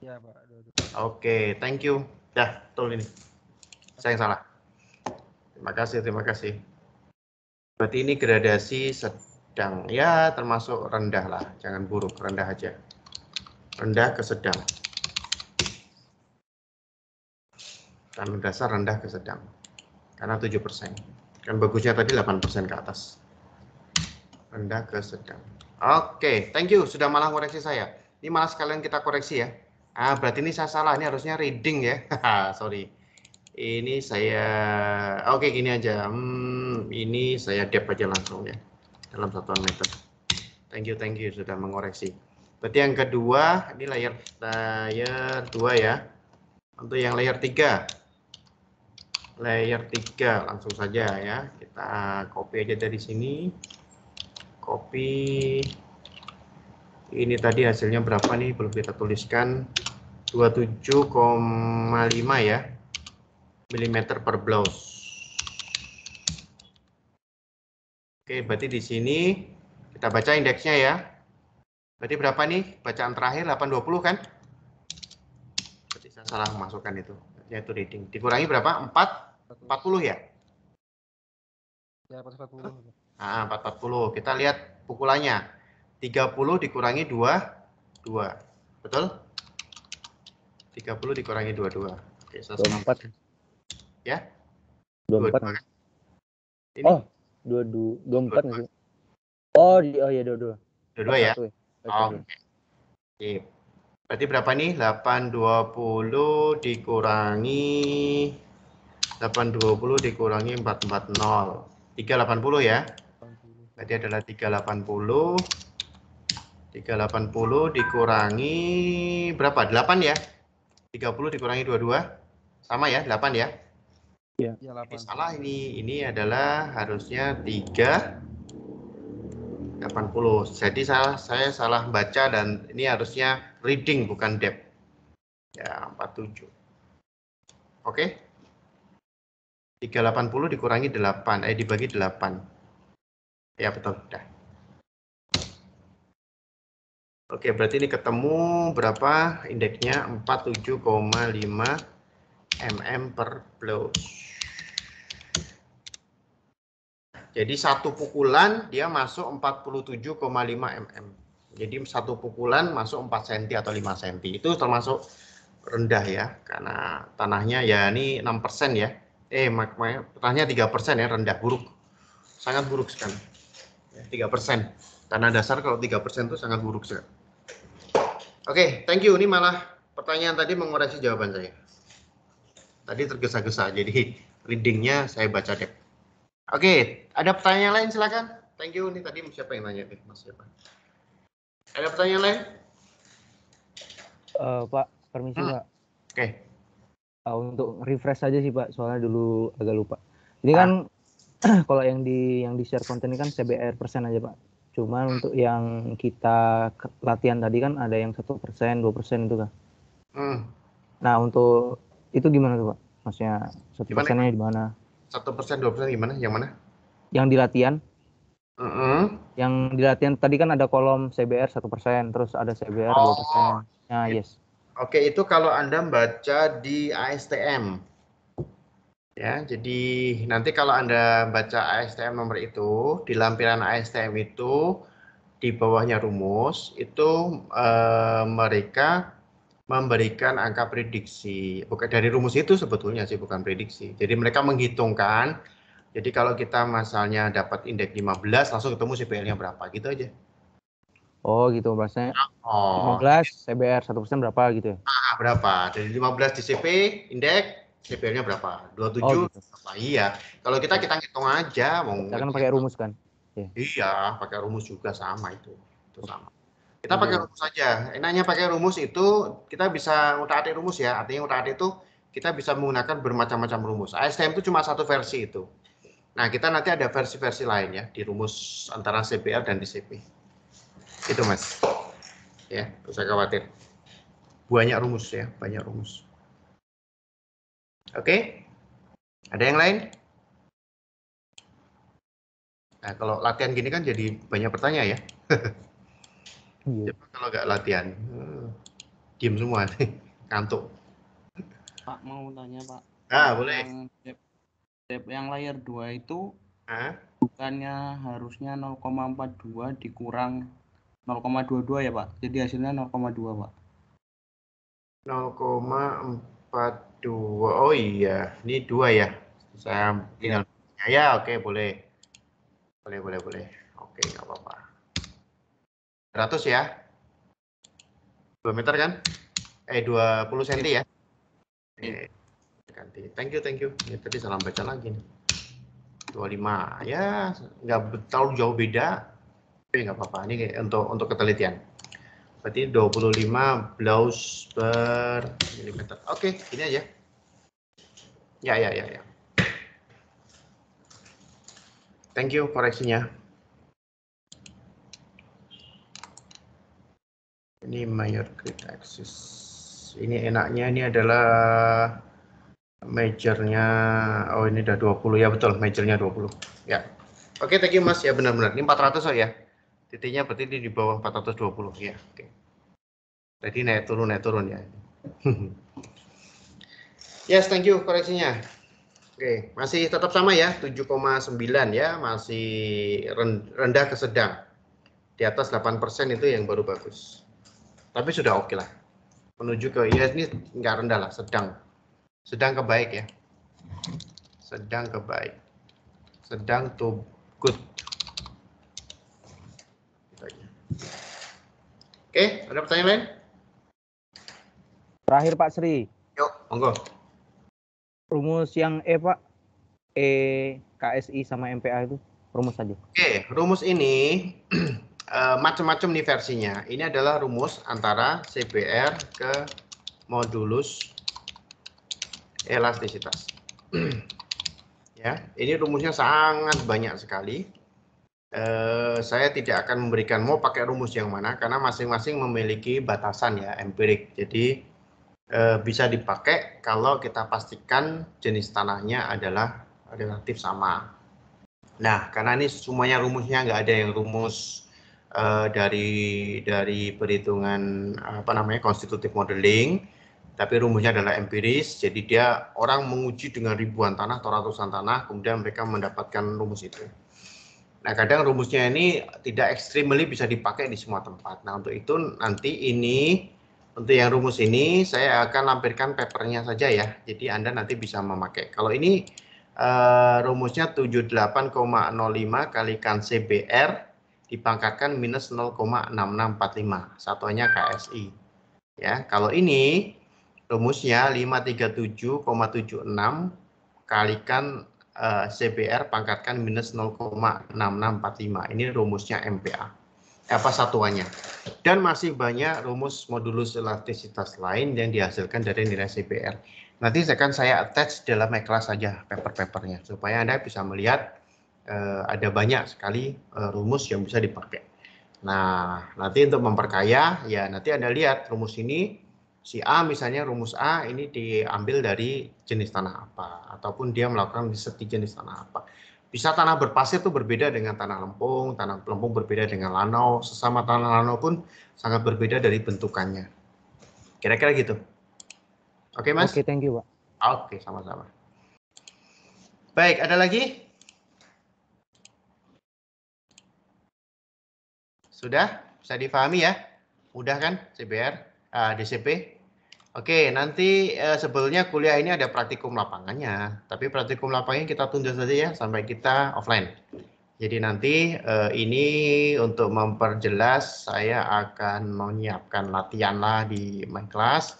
Ya, Pak. Oke, okay, thank you. Dah, betul ini. Saya yang salah. Terima kasih, terima kasih. Berarti ini gradasi sedang. Ya, termasuk rendah lah. Jangan buruk, rendah aja. Rendah ke sedang. Tanah dasar rendah ke sedang. Karena 7%. Kan bagusnya tadi 8% ke atas. Rendah ke sedang. Oke, thank you. Sudah malah koreksi saya. Ini malah sekalian kita koreksi ya. Ah, berarti ini saya salah. Ini harusnya reading ya. Sorry ini saya oke okay, gini aja hmm, ini saya dep aja langsung ya dalam satuan meter. Thank you, thank you sudah mengoreksi. Berarti yang kedua, ini layer layer 2 ya. Untuk yang layer 3. Layer 3 langsung saja ya. Kita copy aja dari sini. Copy. Ini tadi hasilnya berapa nih? Belum kita tuliskan. 27,5 ya. Milimeter per blouse. Oke, berarti di sini kita baca indeksnya ya. Berarti berapa nih bacaan terakhir 820 kan? Berarti saya salah memasukkan itu. Yaitu reading. Dikurangi berapa? 4 40 ya? Ya, 440. Ah, 440. Kita lihat pukulannya. 30 dikurangi 2 2. Betul? 30 dikurangi 2 2. Oke, 24. Ya? 24. 22. Kan? Ini. Oh, dua dua dua empat nggak sih oh oh iya, ya dua dua dua dua ya oke berarti berapa nih delapan dua puluh dikurangi delapan dua puluh dikurangi empat empat nol tiga delapan puluh ya berarti adalah tiga delapan puluh delapan 380 dikurangi berapa? 8 ya. tiga puluh dikurangi dua dua sama ya, 8 ya. Ya. Ini iya, salah ini. Ini adalah harusnya 3 80. Jadi salah saya salah baca dan ini harusnya reading bukan depth. Ya, 47. Oke. Okay? 380 dikurangi 8, eh dibagi 8. Ya, betul. Dah. Oke, berarti ini ketemu berapa indeksnya? 47,5 mm per plus. Jadi satu pukulan dia masuk 47,5 mm. Jadi satu pukulan masuk 4 cm atau 5 cm. Itu termasuk rendah ya karena tanahnya ya ini 6% ya. Eh makanya tanahnya 3% ya rendah buruk. Sangat buruk sekali. 3%. Ya, Tanah dasar kalau 3% itu sangat buruk sekali. Oke, okay, thank you. Ini malah pertanyaan tadi mengoreksi jawaban saya. Tadi tergesa-gesa, jadi readingnya saya baca deh. Oke, ada pertanyaan lain silakan. Thank you. nih tadi siapa yang nanya nih, Mas siapa? Ada pertanyaan lain? Uh, Pak, permisi hmm. Pak. Oke. Okay. Uh, untuk refresh aja sih Pak, soalnya dulu agak lupa. Ini ah. kan kalau yang di yang di share konten ini kan CBR persen aja Pak. Cuman hmm. untuk yang kita latihan tadi kan ada yang satu persen, dua persen itu kan. Hmm. Nah untuk itu gimana tuh Pak? Maksudnya satu persennya di mana? satu persen dua persen gimana yang mana yang di latihan mm -hmm. yang di latihan tadi kan ada kolom CBR satu persen terus ada CBR oh, dua oh. persen nah iya. yes oke itu kalau anda baca di ASTM ya jadi nanti kalau anda baca ASTM nomor itu di lampiran ASTM itu di bawahnya rumus itu eh, mereka memberikan angka prediksi. Bukan dari rumus itu sebetulnya sih bukan prediksi. Jadi mereka menghitungkan. Jadi kalau kita misalnya dapat indeks 15 langsung ketemu CBR nya berapa gitu aja. Oh gitu bahasanya. oh. 15 CBR 1 persen berapa gitu ya? Ah, berapa? Dari 15 CP indeks CBR nya berapa? 27 oh, gitu. berapa? Iya. Kalau kita kita ngitung aja mau. Kita kan pakai gitu. rumus kan? Iya. iya, pakai rumus juga sama itu. Itu sama. Kita pakai rumus saja. Enaknya pakai rumus itu kita bisa utak-atik rumus ya. Artinya utak-atik itu kita bisa menggunakan bermacam-macam rumus. ASTM itu cuma satu versi itu. Nah, kita nanti ada versi-versi lain ya di rumus antara CPR dan DCP. Itu, Mas. Ya, usah khawatir. Banyak rumus ya, banyak rumus. Oke? Ada yang lain? Nah, kalau latihan gini kan jadi banyak pertanyaan ya. Iya. Cuma kalau nggak latihan, eh, diem semua nih, kantuk. Pak mau tanya Pak. Ah boleh. Yang, yang layer 2 itu ah? bukannya harusnya 0,42 dikurang 0,22 ya Pak? Jadi hasilnya 0,2 Pak. 0,42. Oh iya, ini dua ya. Saya tinggal ya, ya oke boleh. Boleh boleh boleh. Oke, nggak apa-apa. 100 ya. 2 meter kan? Eh 20 cm ya. Iya. Oke. Ganti. Thank you, thank you. Ini tadi salah baca lagi nih. 25 ya nggak terlalu jauh beda tapi nggak apa-apa ini untuk untuk ketelitian berarti 25 blouse per milimeter oke ini aja ya ya ya ya thank you koreksinya Ini mayor grid axis. Ini enaknya ini adalah majornya oh ini udah 20 ya betul majornya 20 ya oke okay, thank you mas ya benar-benar ini 400 oh ya titiknya berarti ini di bawah 420 ya oke okay. jadi naik turun naik turun ya yes thank you koreksinya oke okay. masih tetap sama ya 7,9 ya masih rendah ke sedang di atas 8% itu yang baru bagus tapi sudah oke okay lah menuju ke ya ini nggak rendah lah sedang sedang kebaik ya sedang kebaik sedang to good gitu oke ada pertanyaan lain terakhir Pak Sri yuk monggo rumus yang E Pak E KSI sama MPA itu rumus saja oke rumus ini Eh, macam-macam nih versinya. Ini adalah rumus antara CBR ke modulus elastisitas. ya, ini rumusnya sangat banyak sekali. Eh, saya tidak akan memberikan mau pakai rumus yang mana karena masing-masing memiliki batasan ya empirik. Jadi eh, bisa dipakai kalau kita pastikan jenis tanahnya adalah relatif sama. Nah, karena ini semuanya rumusnya nggak ada yang rumus Eh, dari dari perhitungan apa namanya konstitutif modeling tapi rumusnya adalah empiris jadi dia orang menguji dengan ribuan tanah atau ratusan tanah kemudian mereka mendapatkan rumus itu nah kadang rumusnya ini tidak ekstremely bisa dipakai di semua tempat nah untuk itu nanti ini untuk yang rumus ini saya akan lampirkan papernya saja ya jadi anda nanti bisa memakai kalau ini uh, rumusnya 78,05 kalikan CBR dipangkatkan minus 0,6645. Satuannya KSI. Ya, kalau ini rumusnya 537,76 kalikan eh, CBR pangkatkan minus 0,6645. Ini rumusnya MPA. Apa satuannya? Dan masih banyak rumus modulus elastisitas lain yang dihasilkan dari nilai CBR. Nanti akan saya attach dalam kelas saja paper-papernya supaya Anda bisa melihat eh, ada banyak sekali eh, rumus yang bisa dipakai. Nah, nanti untuk memperkaya, ya nanti Anda lihat rumus ini, si A misalnya rumus A ini diambil dari jenis tanah apa, ataupun dia melakukan riset di jenis tanah apa. Bisa tanah berpasir itu berbeda dengan tanah lempung, tanah lempung berbeda dengan lanau, sesama tanah lanau pun sangat berbeda dari bentukannya. Kira-kira gitu. Oke, okay, Mas? Oke, okay, thank you, Pak. Oke, okay, sama-sama. Baik, ada lagi? Sudah? Bisa difahami ya? Mudah kan CBR, uh, ah, DCP? Oke, nanti uh, sebelumnya kuliah ini ada praktikum lapangannya. Tapi praktikum lapangnya kita tunda saja ya sampai kita offline. Jadi nanti uh, ini untuk memperjelas saya akan menyiapkan latihan lah di my class.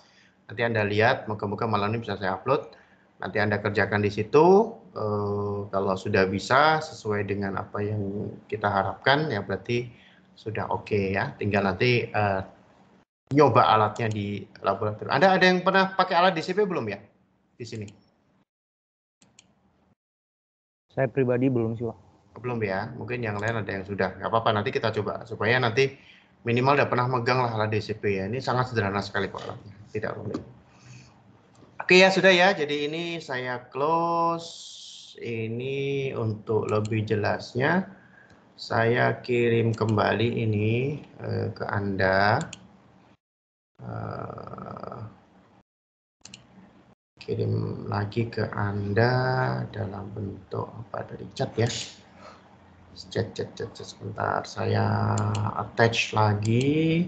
Nanti Anda lihat, moga-moga malam ini bisa saya upload. Nanti Anda kerjakan di situ. Uh, kalau sudah bisa sesuai dengan apa yang kita harapkan, ya berarti sudah oke okay ya. Tinggal nanti uh, nyoba alatnya di laboratorium. Ada ada yang pernah pakai alat DCP belum ya di sini? Saya pribadi belum sih, Pak. Belum ya. Mungkin yang lain ada yang sudah. Gak apa-apa nanti kita coba supaya nanti minimal udah pernah megang lah alat DCP ya. Ini sangat sederhana sekali kok alatnya. Tidak rumit. Oke ya sudah ya. Jadi ini saya close ini untuk lebih jelasnya saya kirim kembali ini eh, ke Anda. Uh, kirim lagi ke Anda dalam bentuk apa dari chat ya. Chat, chat, chat, chat sebentar. Saya attach lagi.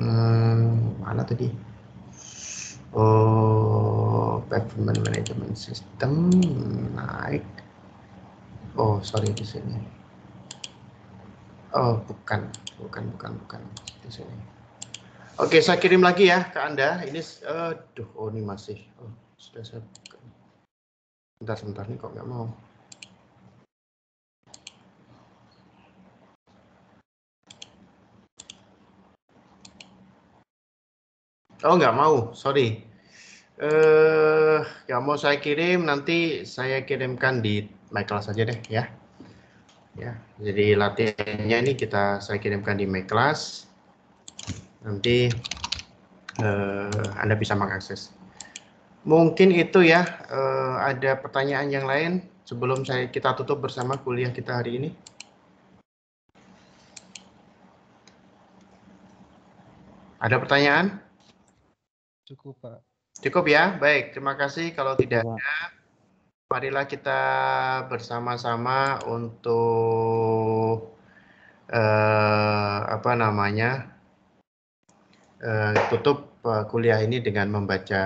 Hmm, mana tadi? Oh, performance management system naik. Oh, sorry di sini. Oh, bukan. Bukan, bukan, bukan. Di sini. Oke, saya kirim lagi ya ke Anda. Ini, aduh, oh ini masih. Oh, sudah saya buka. Bentar, sebentar nih kok nggak mau. Oh, nggak mau. Sorry. Eh, uh, nggak mau saya kirim. Nanti saya kirimkan di my class aja deh ya. Ya, jadi latihannya ini kita saya kirimkan di my Class Nanti eh, Anda bisa mengakses. Mungkin itu ya, eh, ada pertanyaan yang lain sebelum saya kita tutup bersama kuliah kita hari ini. Ada pertanyaan? Cukup, Pak. Cukup ya, baik. Terima kasih. Kalau tidak ada, marilah kita bersama-sama untuk eh, apa namanya eh, tutup eh, kuliah ini dengan membaca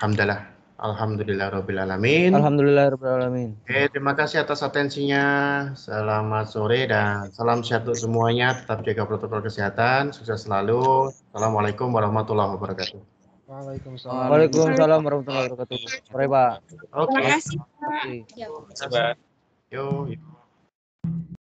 hamdalah. Alhamdulillah robbil Alamin. Alhamdulillah robbil Alamin. Oke, terima kasih atas atensinya. Selamat sore dan salam sehat untuk semuanya. Tetap jaga protokol kesehatan. Sukses selalu. Assalamualaikum warahmatullahi wabarakatuh. Waalaikumsalam. Waalaikumsalam warahmatullahi wabarakatuh. Sore, Pak. Oke. Terima kasih, Pak. Iya. Yo, yo.